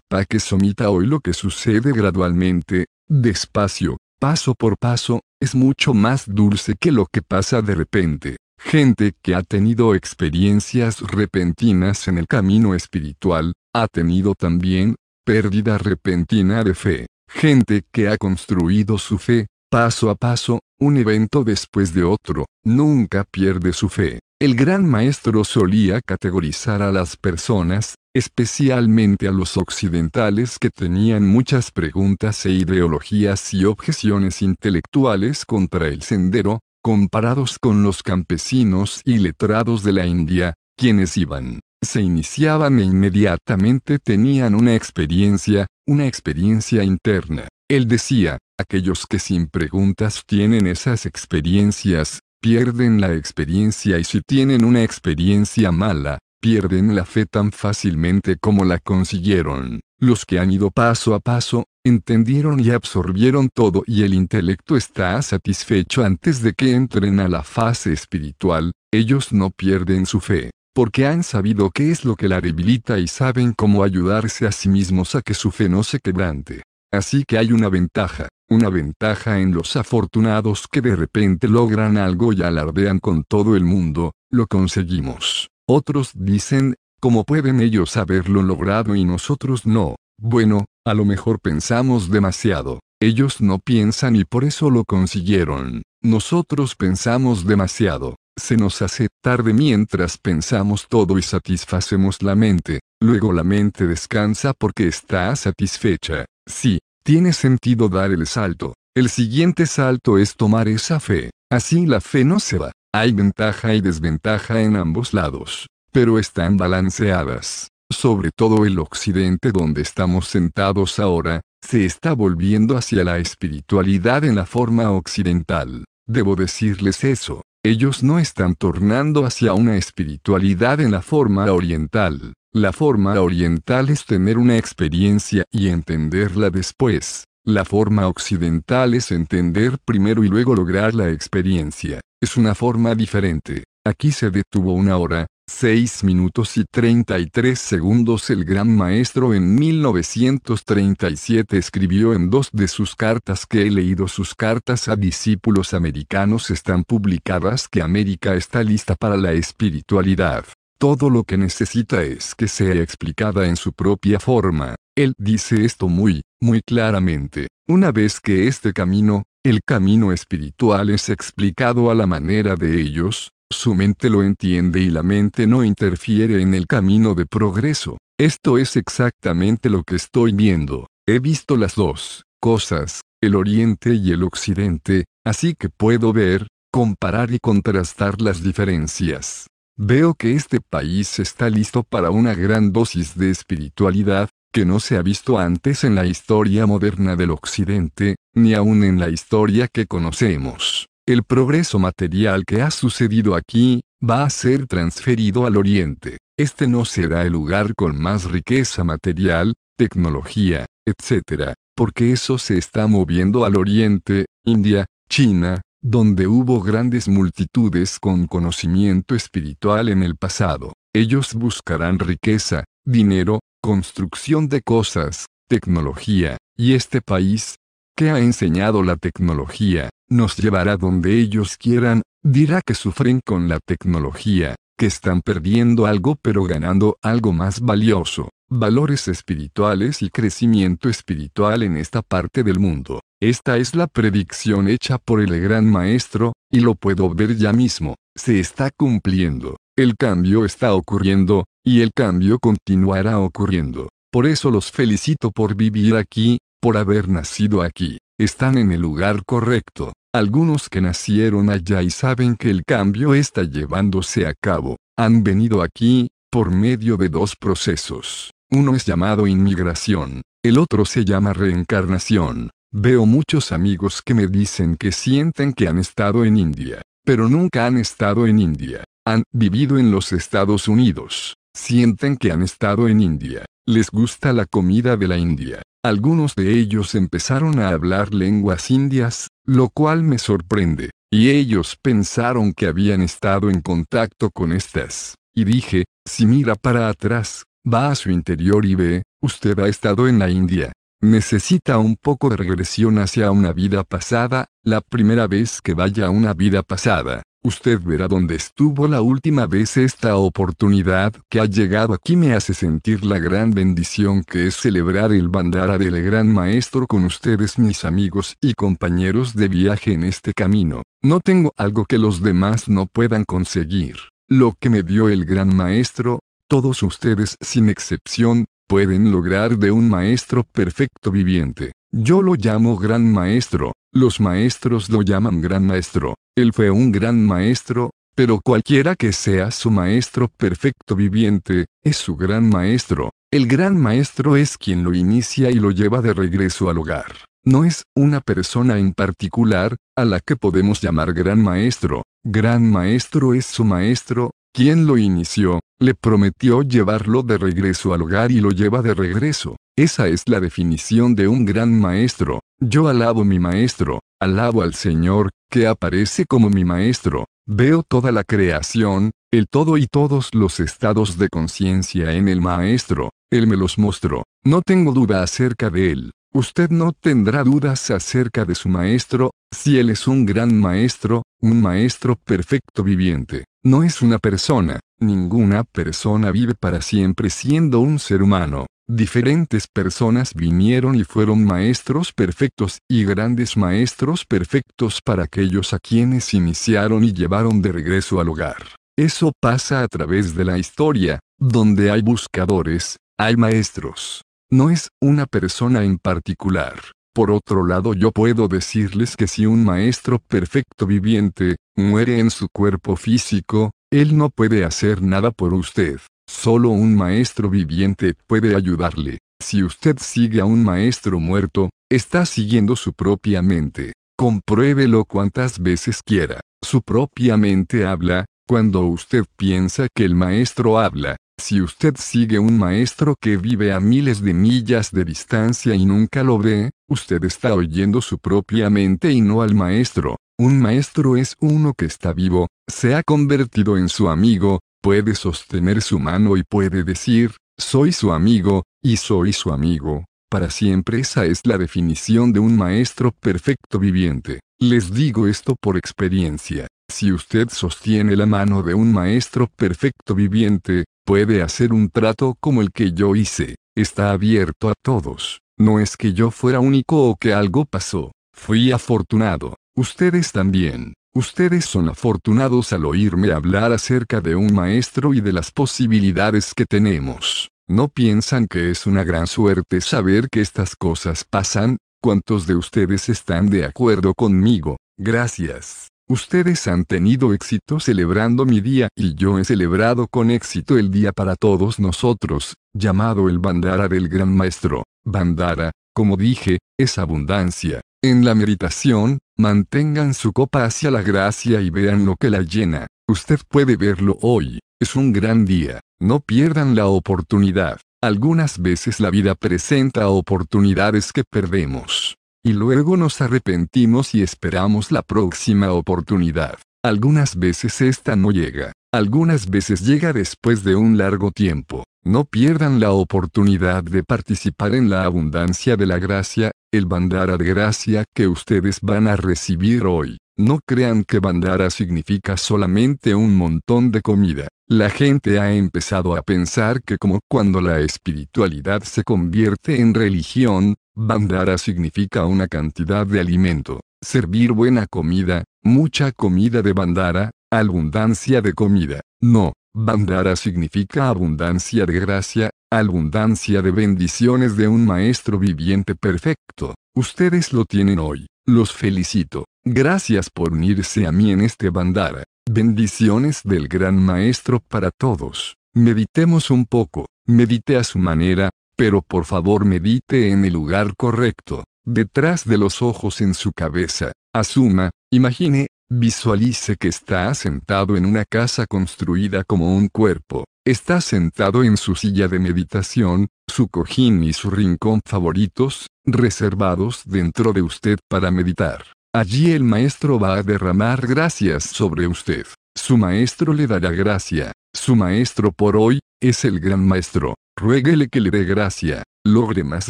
pa que somita hoy lo que sucede gradualmente, despacio, paso por paso, es mucho más dulce que lo que pasa de repente gente que ha tenido experiencias repentinas en el camino espiritual, ha tenido también pérdida repentina de fe, gente que ha construido su fe, paso a paso, un evento después de otro, nunca pierde su fe. El gran maestro solía categorizar a las personas, especialmente a los occidentales que tenían muchas preguntas e ideologías y objeciones intelectuales contra el sendero, comparados con los campesinos y letrados de la India, quienes iban, se iniciaban e inmediatamente tenían una experiencia, una experiencia interna. Él decía, aquellos que sin preguntas tienen esas experiencias, pierden la experiencia y si tienen una experiencia mala, pierden la fe tan fácilmente como la consiguieron. Los que han ido paso a paso, entendieron y absorbieron todo y el intelecto está satisfecho antes de que entren a la fase espiritual, ellos no pierden su fe, porque han sabido qué es lo que la debilita y saben cómo ayudarse a sí mismos a que su fe no se quebrante. Así que hay una ventaja, una ventaja en los afortunados que de repente logran algo y alardean con todo el mundo, lo conseguimos. Otros dicen, ¿cómo pueden ellos haberlo logrado y nosotros no? Bueno, a lo mejor pensamos demasiado. Ellos no piensan y por eso lo consiguieron. Nosotros pensamos demasiado. Se nos hace tarde mientras pensamos todo y satisfacemos la mente. Luego la mente descansa porque está satisfecha. Sí, tiene sentido dar el salto. El siguiente salto es tomar esa fe. Así la fe no se va. Hay ventaja y desventaja en ambos lados, pero están balanceadas sobre todo el occidente donde estamos sentados ahora, se está volviendo hacia la espiritualidad en la forma occidental. Debo decirles eso, ellos no están tornando hacia una espiritualidad en la forma oriental. La forma oriental es tener una experiencia y entenderla después. La forma occidental es entender primero y luego lograr la experiencia. Es una forma diferente. Aquí se detuvo una hora, 6 minutos y 33 segundos el gran maestro en 1937 escribió en dos de sus cartas que he leído sus cartas a discípulos americanos están publicadas que América está lista para la espiritualidad. Todo lo que necesita es que sea explicada en su propia forma. Él dice esto muy, muy claramente. Una vez que este camino, el camino espiritual es explicado a la manera de ellos, su mente lo entiende y la mente no interfiere en el camino de progreso. Esto es exactamente lo que estoy viendo. He visto las dos cosas, el oriente y el occidente, así que puedo ver, comparar y contrastar las diferencias. Veo que este país está listo para una gran dosis de espiritualidad, que no se ha visto antes en la historia moderna del occidente, ni aún en la historia que conocemos. El progreso material que ha sucedido aquí, va a ser transferido al Oriente. Este no será el lugar con más riqueza material, tecnología, etc., porque eso se está moviendo al Oriente, India, China, donde hubo grandes multitudes con conocimiento espiritual en el pasado. Ellos buscarán riqueza, dinero, construcción de cosas, tecnología, y este país, que ha enseñado la tecnología, nos llevará donde ellos quieran, dirá que sufren con la tecnología, que están perdiendo algo pero ganando algo más valioso, valores espirituales y crecimiento espiritual en esta parte del mundo. Esta es la predicción hecha por el gran maestro, y lo puedo ver ya mismo, se está cumpliendo, el cambio está ocurriendo, y el cambio continuará ocurriendo. Por eso los felicito por vivir aquí, por haber nacido aquí, están en el lugar correcto. Algunos que nacieron allá y saben que el cambio está llevándose a cabo, han venido aquí, por medio de dos procesos. Uno es llamado inmigración, el otro se llama reencarnación. Veo muchos amigos que me dicen que sienten que han estado en India, pero nunca han estado en India, han vivido en los Estados Unidos, sienten que han estado en India, les gusta la comida de la India. Algunos de ellos empezaron a hablar lenguas indias, lo cual me sorprende, y ellos pensaron que habían estado en contacto con estas. Y dije, si mira para atrás, va a su interior y ve, usted ha estado en la India. Necesita un poco de regresión hacia una vida pasada, la primera vez que vaya a una vida pasada. Usted verá dónde estuvo la última vez esta oportunidad que ha llegado aquí me hace sentir la gran bendición que es celebrar el bandara del gran maestro con ustedes mis amigos y compañeros de viaje en este camino. No tengo algo que los demás no puedan conseguir. Lo que me dio el gran maestro, todos ustedes sin excepción, pueden lograr de un maestro perfecto viviente. Yo lo llamo gran maestro, los maestros lo llaman gran maestro. Él fue un gran maestro, pero cualquiera que sea su maestro perfecto viviente, es su gran maestro. El gran maestro es quien lo inicia y lo lleva de regreso al hogar. No es una persona en particular, a la que podemos llamar gran maestro. Gran maestro es su maestro, quien lo inició, le prometió llevarlo de regreso al hogar y lo lleva de regreso. Esa es la definición de un gran maestro. Yo alabo mi maestro, alabo al Señor, que aparece como mi maestro. Veo toda la creación, el todo y todos los estados de conciencia en el maestro. Él me los mostró. No tengo duda acerca de él. Usted no tendrá dudas acerca de su maestro, si él es un gran maestro, un maestro perfecto viviente. No es una persona, ninguna persona vive para siempre siendo un ser humano. Diferentes personas vinieron y fueron maestros perfectos y grandes maestros perfectos para aquellos a quienes iniciaron y llevaron de regreso al hogar. Eso pasa a través de la historia, donde hay buscadores, hay maestros. No es una persona en particular. Por otro lado, yo puedo decirles que si un maestro perfecto viviente muere en su cuerpo físico, él no puede hacer nada por usted. Solo un maestro viviente puede ayudarle. Si usted sigue a un maestro muerto, está siguiendo su propia mente. Compruébelo cuantas veces quiera. Su propia mente habla, cuando usted piensa que el maestro habla. Si usted sigue un maestro que vive a miles de millas de distancia y nunca lo ve, usted está oyendo su propia mente y no al maestro. Un maestro es uno que está vivo, se ha convertido en su amigo, puede sostener su mano y puede decir, soy su amigo, y soy su amigo. Para siempre esa es la definición de un maestro perfecto viviente. Les digo esto por experiencia. Si usted sostiene la mano de un maestro perfecto viviente, puede hacer un trato como el que yo hice. Está abierto a todos. No es que yo fuera único o que algo pasó. Fui afortunado. Ustedes también. Ustedes son afortunados al oírme hablar acerca de un maestro y de las posibilidades que tenemos. ¿No piensan que es una gran suerte saber que estas cosas pasan? ¿Cuántos de ustedes están de acuerdo conmigo? Gracias. Ustedes han tenido éxito celebrando mi día y yo he celebrado con éxito el día para todos nosotros, llamado el Bandara del Gran Maestro. Bandara, como dije, es abundancia. En la meditación, Mantengan su copa hacia la gracia y vean lo que la llena. Usted puede verlo hoy. Es un gran día. No pierdan la oportunidad. Algunas veces la vida presenta oportunidades que perdemos. Y luego nos arrepentimos y esperamos la próxima oportunidad. Algunas veces esta no llega. Algunas veces llega después de un largo tiempo. No pierdan la oportunidad de participar en la abundancia de la gracia, el bandara de gracia que ustedes van a recibir hoy. No crean que bandara significa solamente un montón de comida. La gente ha empezado a pensar que como cuando la espiritualidad se convierte en religión, bandara significa una cantidad de alimento, servir buena comida, mucha comida de bandara, abundancia de comida. No, Bandara significa abundancia de gracia, abundancia de bendiciones de un Maestro viviente perfecto. Ustedes lo tienen hoy. Los felicito. Gracias por unirse a mí en este bandara. Bendiciones del Gran Maestro para todos. Meditemos un poco, medite a su manera, pero por favor medite en el lugar correcto, detrás de los ojos en su cabeza. Asuma, imagine, Visualice que está sentado en una casa construida como un cuerpo. Está sentado en su silla de meditación, su cojín y su rincón favoritos, reservados dentro de usted para meditar. Allí el maestro va a derramar gracias sobre usted. Su maestro le dará gracia. Su maestro por hoy, es el gran maestro. Ruéguele que le dé gracia logre más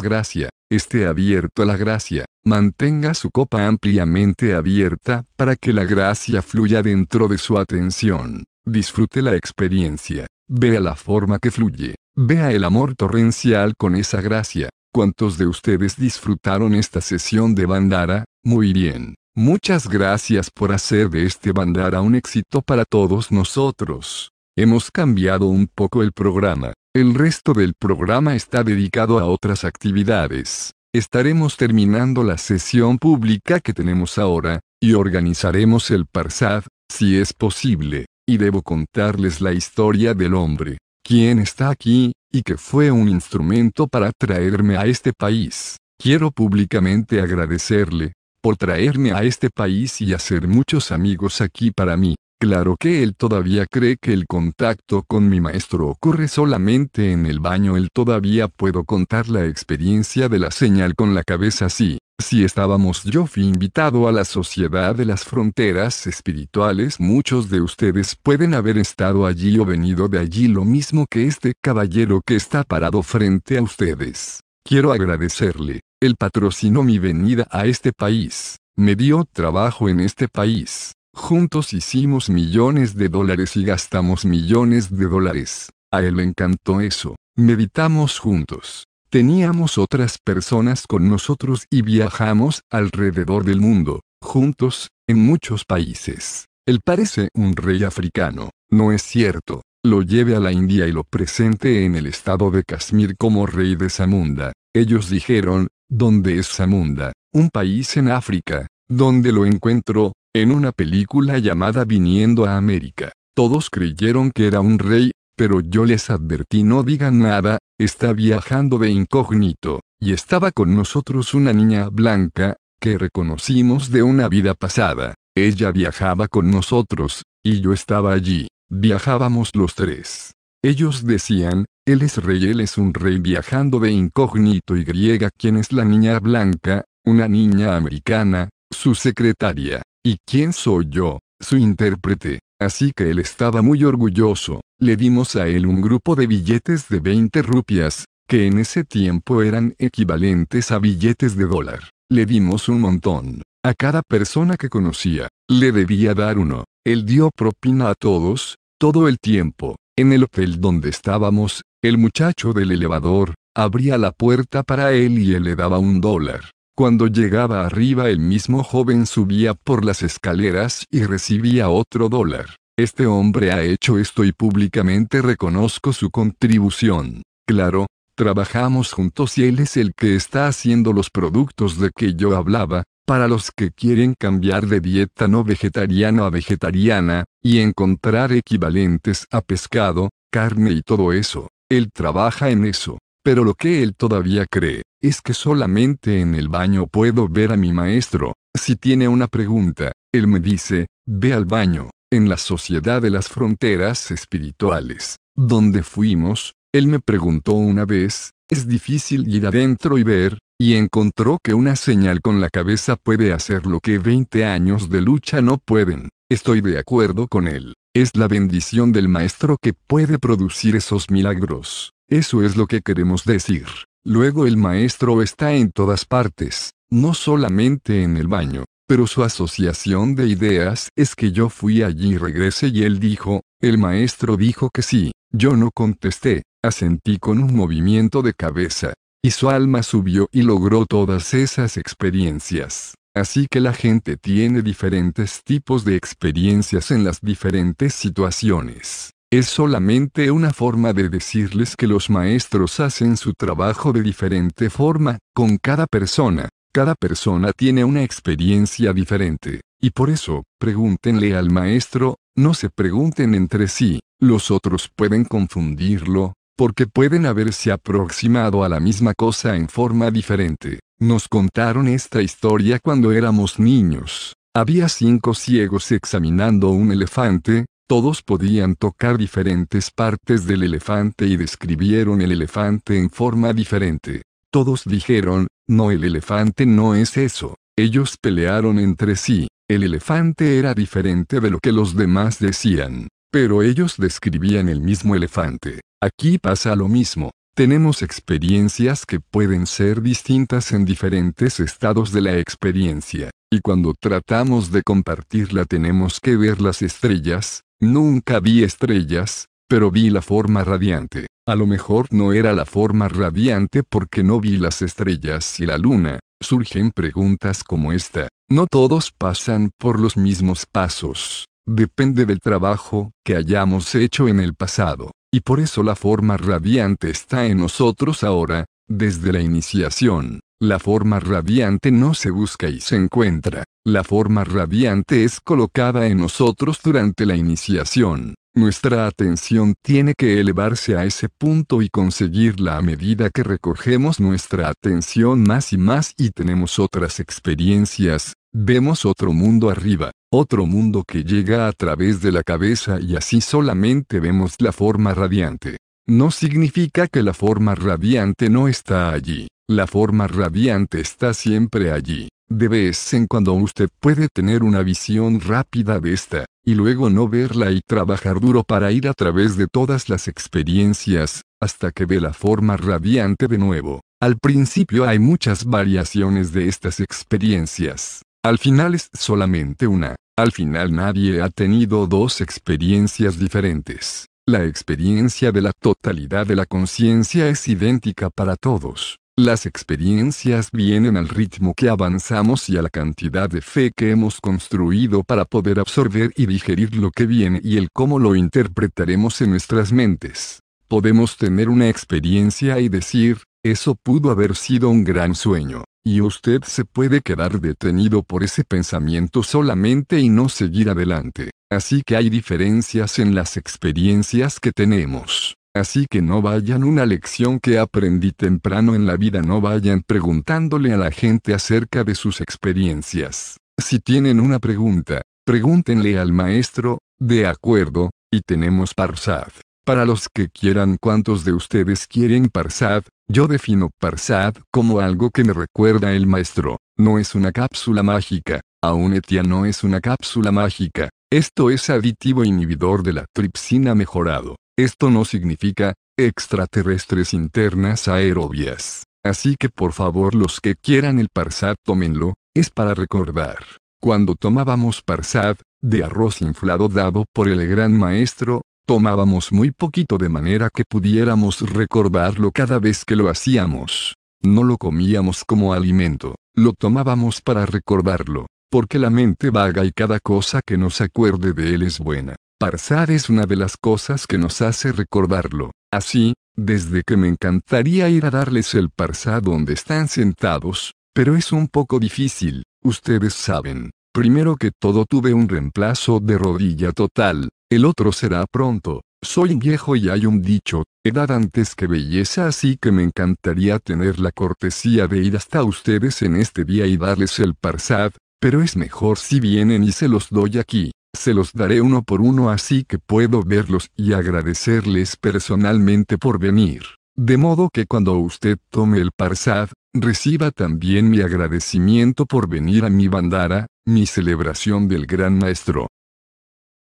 gracia, esté abierto a la gracia, mantenga su copa ampliamente abierta para que la gracia fluya dentro de su atención, disfrute la experiencia, vea la forma que fluye, vea el amor torrencial con esa gracia. ¿Cuántos de ustedes disfrutaron esta sesión de Bandara? Muy bien. Muchas gracias por hacer de este Bandara un éxito para todos nosotros. Hemos cambiado un poco el programa, el resto del programa está dedicado a otras actividades. Estaremos terminando la sesión pública que tenemos ahora, y organizaremos el Parsad, si es posible, y debo contarles la historia del hombre, quien está aquí, y que fue un instrumento para traerme a este país. Quiero públicamente agradecerle, por traerme a este país y hacer muchos amigos aquí para mí. Claro que él todavía cree que el contacto con mi maestro ocurre solamente en el baño. Él todavía puedo contar la experiencia de la señal con la cabeza si, Si estábamos yo fui invitado a la Sociedad de las Fronteras Espirituales, muchos de ustedes pueden haber estado allí o venido de allí lo mismo que este caballero que está parado frente a ustedes. Quiero agradecerle. Él patrocinó mi venida a este país. Me dio trabajo en este país Juntos hicimos millones de dólares y gastamos millones de dólares. A él le encantó eso. Meditamos juntos. Teníamos otras personas con nosotros y viajamos alrededor del mundo, juntos, en muchos países. Él parece un rey africano, no es cierto. Lo lleve a la India y lo presente en el estado de Kashmir como rey de Samunda. Ellos dijeron, ¿dónde es Samunda? Un país en África. ¿Dónde lo encuentro? En una película llamada Viniendo a América, todos creyeron que era un rey, pero yo les advertí no digan nada, está viajando de incógnito, y estaba con nosotros una niña blanca, que reconocimos de una vida pasada. Ella viajaba con nosotros, y yo estaba allí, viajábamos los tres. Ellos decían, él es rey, él es un rey viajando de incógnito y griega, ¿quién es la niña blanca? Una niña americana, su secretaria. ¿Y quién soy yo? Su intérprete. Así que él estaba muy orgulloso. Le dimos a él un grupo de billetes de 20 rupias, que en ese tiempo eran equivalentes a billetes de dólar. Le dimos un montón. A cada persona que conocía, le debía dar uno. Él dio propina a todos, todo el tiempo. En el hotel donde estábamos, el muchacho del elevador, abría la puerta para él y él le daba un dólar. Cuando llegaba arriba el mismo joven subía por las escaleras y recibía otro dólar. Este hombre ha hecho esto y públicamente reconozco su contribución. Claro, trabajamos juntos y él es el que está haciendo los productos de que yo hablaba, para los que quieren cambiar de dieta no vegetariana a vegetariana, y encontrar equivalentes a pescado, carne y todo eso. Él trabaja en eso. Pero lo que él todavía cree es que solamente en el baño puedo ver a mi maestro. Si tiene una pregunta, él me dice, ve al baño. En la Sociedad de las Fronteras Espirituales, donde fuimos, él me preguntó una vez, es difícil ir adentro y ver, y encontró que una señal con la cabeza puede hacer lo que 20 años de lucha no pueden. Estoy de acuerdo con él. Es la bendición del maestro que puede producir esos milagros. Eso es lo que queremos decir. Luego el maestro está en todas partes, no solamente en el baño, pero su asociación de ideas es que yo fui allí y regresé y él dijo, el maestro dijo que sí, yo no contesté, asentí con un movimiento de cabeza, y su alma subió y logró todas esas experiencias. Así que la gente tiene diferentes tipos de experiencias en las diferentes situaciones. Es solamente una forma de decirles que los maestros hacen su trabajo de diferente forma, con cada persona. Cada persona tiene una experiencia diferente. Y por eso, pregúntenle al maestro, no se pregunten entre sí, los otros pueden confundirlo, porque pueden haberse aproximado a la misma cosa en forma diferente. Nos contaron esta historia cuando éramos niños. Había cinco ciegos examinando un elefante, todos podían tocar diferentes partes del elefante y describieron el elefante en forma diferente. Todos dijeron, no el elefante no es eso. Ellos pelearon entre sí, el elefante era diferente de lo que los demás decían, pero ellos describían el mismo elefante. Aquí pasa lo mismo, tenemos experiencias que pueden ser distintas en diferentes estados de la experiencia, y cuando tratamos de compartirla tenemos que ver las estrellas, nunca vi estrellas, pero vi la forma radiante. A lo mejor no era la forma radiante porque no vi las estrellas y la luna. Surgen preguntas como esta. No todos pasan por los mismos pasos. Depende del trabajo que hayamos hecho en el pasado y por eso la forma radiante está en nosotros ahora, desde la iniciación. La forma radiante no se busca y se encuentra. La forma radiante es colocada en nosotros durante la iniciación. Nuestra atención tiene que elevarse a ese punto y conseguirla a medida que recogemos nuestra atención más y más y tenemos otras experiencias, vemos otro mundo arriba, otro mundo que llega a través de la cabeza y así solamente vemos la forma radiante. No significa que la forma radiante no está allí la forma radiante está siempre allí. De vez en cuando usted puede tener una visión rápida de esta, y luego no verla y trabajar duro para ir a través de todas las experiencias, hasta que ve la forma radiante de nuevo. Al principio hay muchas variaciones de estas experiencias. Al final es solamente una. Al final nadie ha tenido dos experiencias diferentes. La experiencia de la totalidad de la conciencia es idéntica para todos. Las experiencias vienen al ritmo que avanzamos y a la cantidad de fe que hemos construido para poder absorber y digerir lo que viene y el cómo lo interpretaremos en nuestras mentes. Podemos tener una experiencia y decir, eso pudo haber sido un gran sueño, y usted se puede quedar detenido por ese pensamiento solamente y no seguir adelante. Así que hay diferencias en las experiencias que tenemos. Así que no vayan una lección que aprendí temprano en la vida, no vayan preguntándole a la gente acerca de sus experiencias. Si tienen una pregunta, pregúntenle al maestro, de acuerdo, y tenemos Parsad. Para los que quieran, ¿cuántos de ustedes quieren Parsad? Yo defino Parsad como algo que me recuerda el maestro. No es una cápsula mágica. Aún Etia no es una cápsula mágica. Esto es aditivo inhibidor de la tripsina mejorado. Esto no significa extraterrestres internas aerobias. Así que por favor los que quieran el parsad tómenlo, es para recordar. Cuando tomábamos parsad, de arroz inflado dado por el gran maestro, tomábamos muy poquito de manera que pudiéramos recordarlo cada vez que lo hacíamos. No lo comíamos como alimento, lo tomábamos para recordarlo, porque la mente vaga y cada cosa que nos acuerde de él es buena. Parsad es una de las cosas que nos hace recordarlo. Así, desde que me encantaría ir a darles el parsad donde están sentados, pero es un poco difícil, ustedes saben. Primero que todo tuve un reemplazo de rodilla total, el otro será pronto. Soy viejo y hay un dicho, edad antes que belleza, así que me encantaría tener la cortesía de ir hasta ustedes en este día y darles el parsad, pero es mejor si vienen y se los doy aquí. Se los daré uno por uno así que puedo verlos y agradecerles personalmente por venir. De modo que cuando usted tome el Parsad, reciba también mi agradecimiento por venir a mi bandara, mi celebración del Gran Maestro.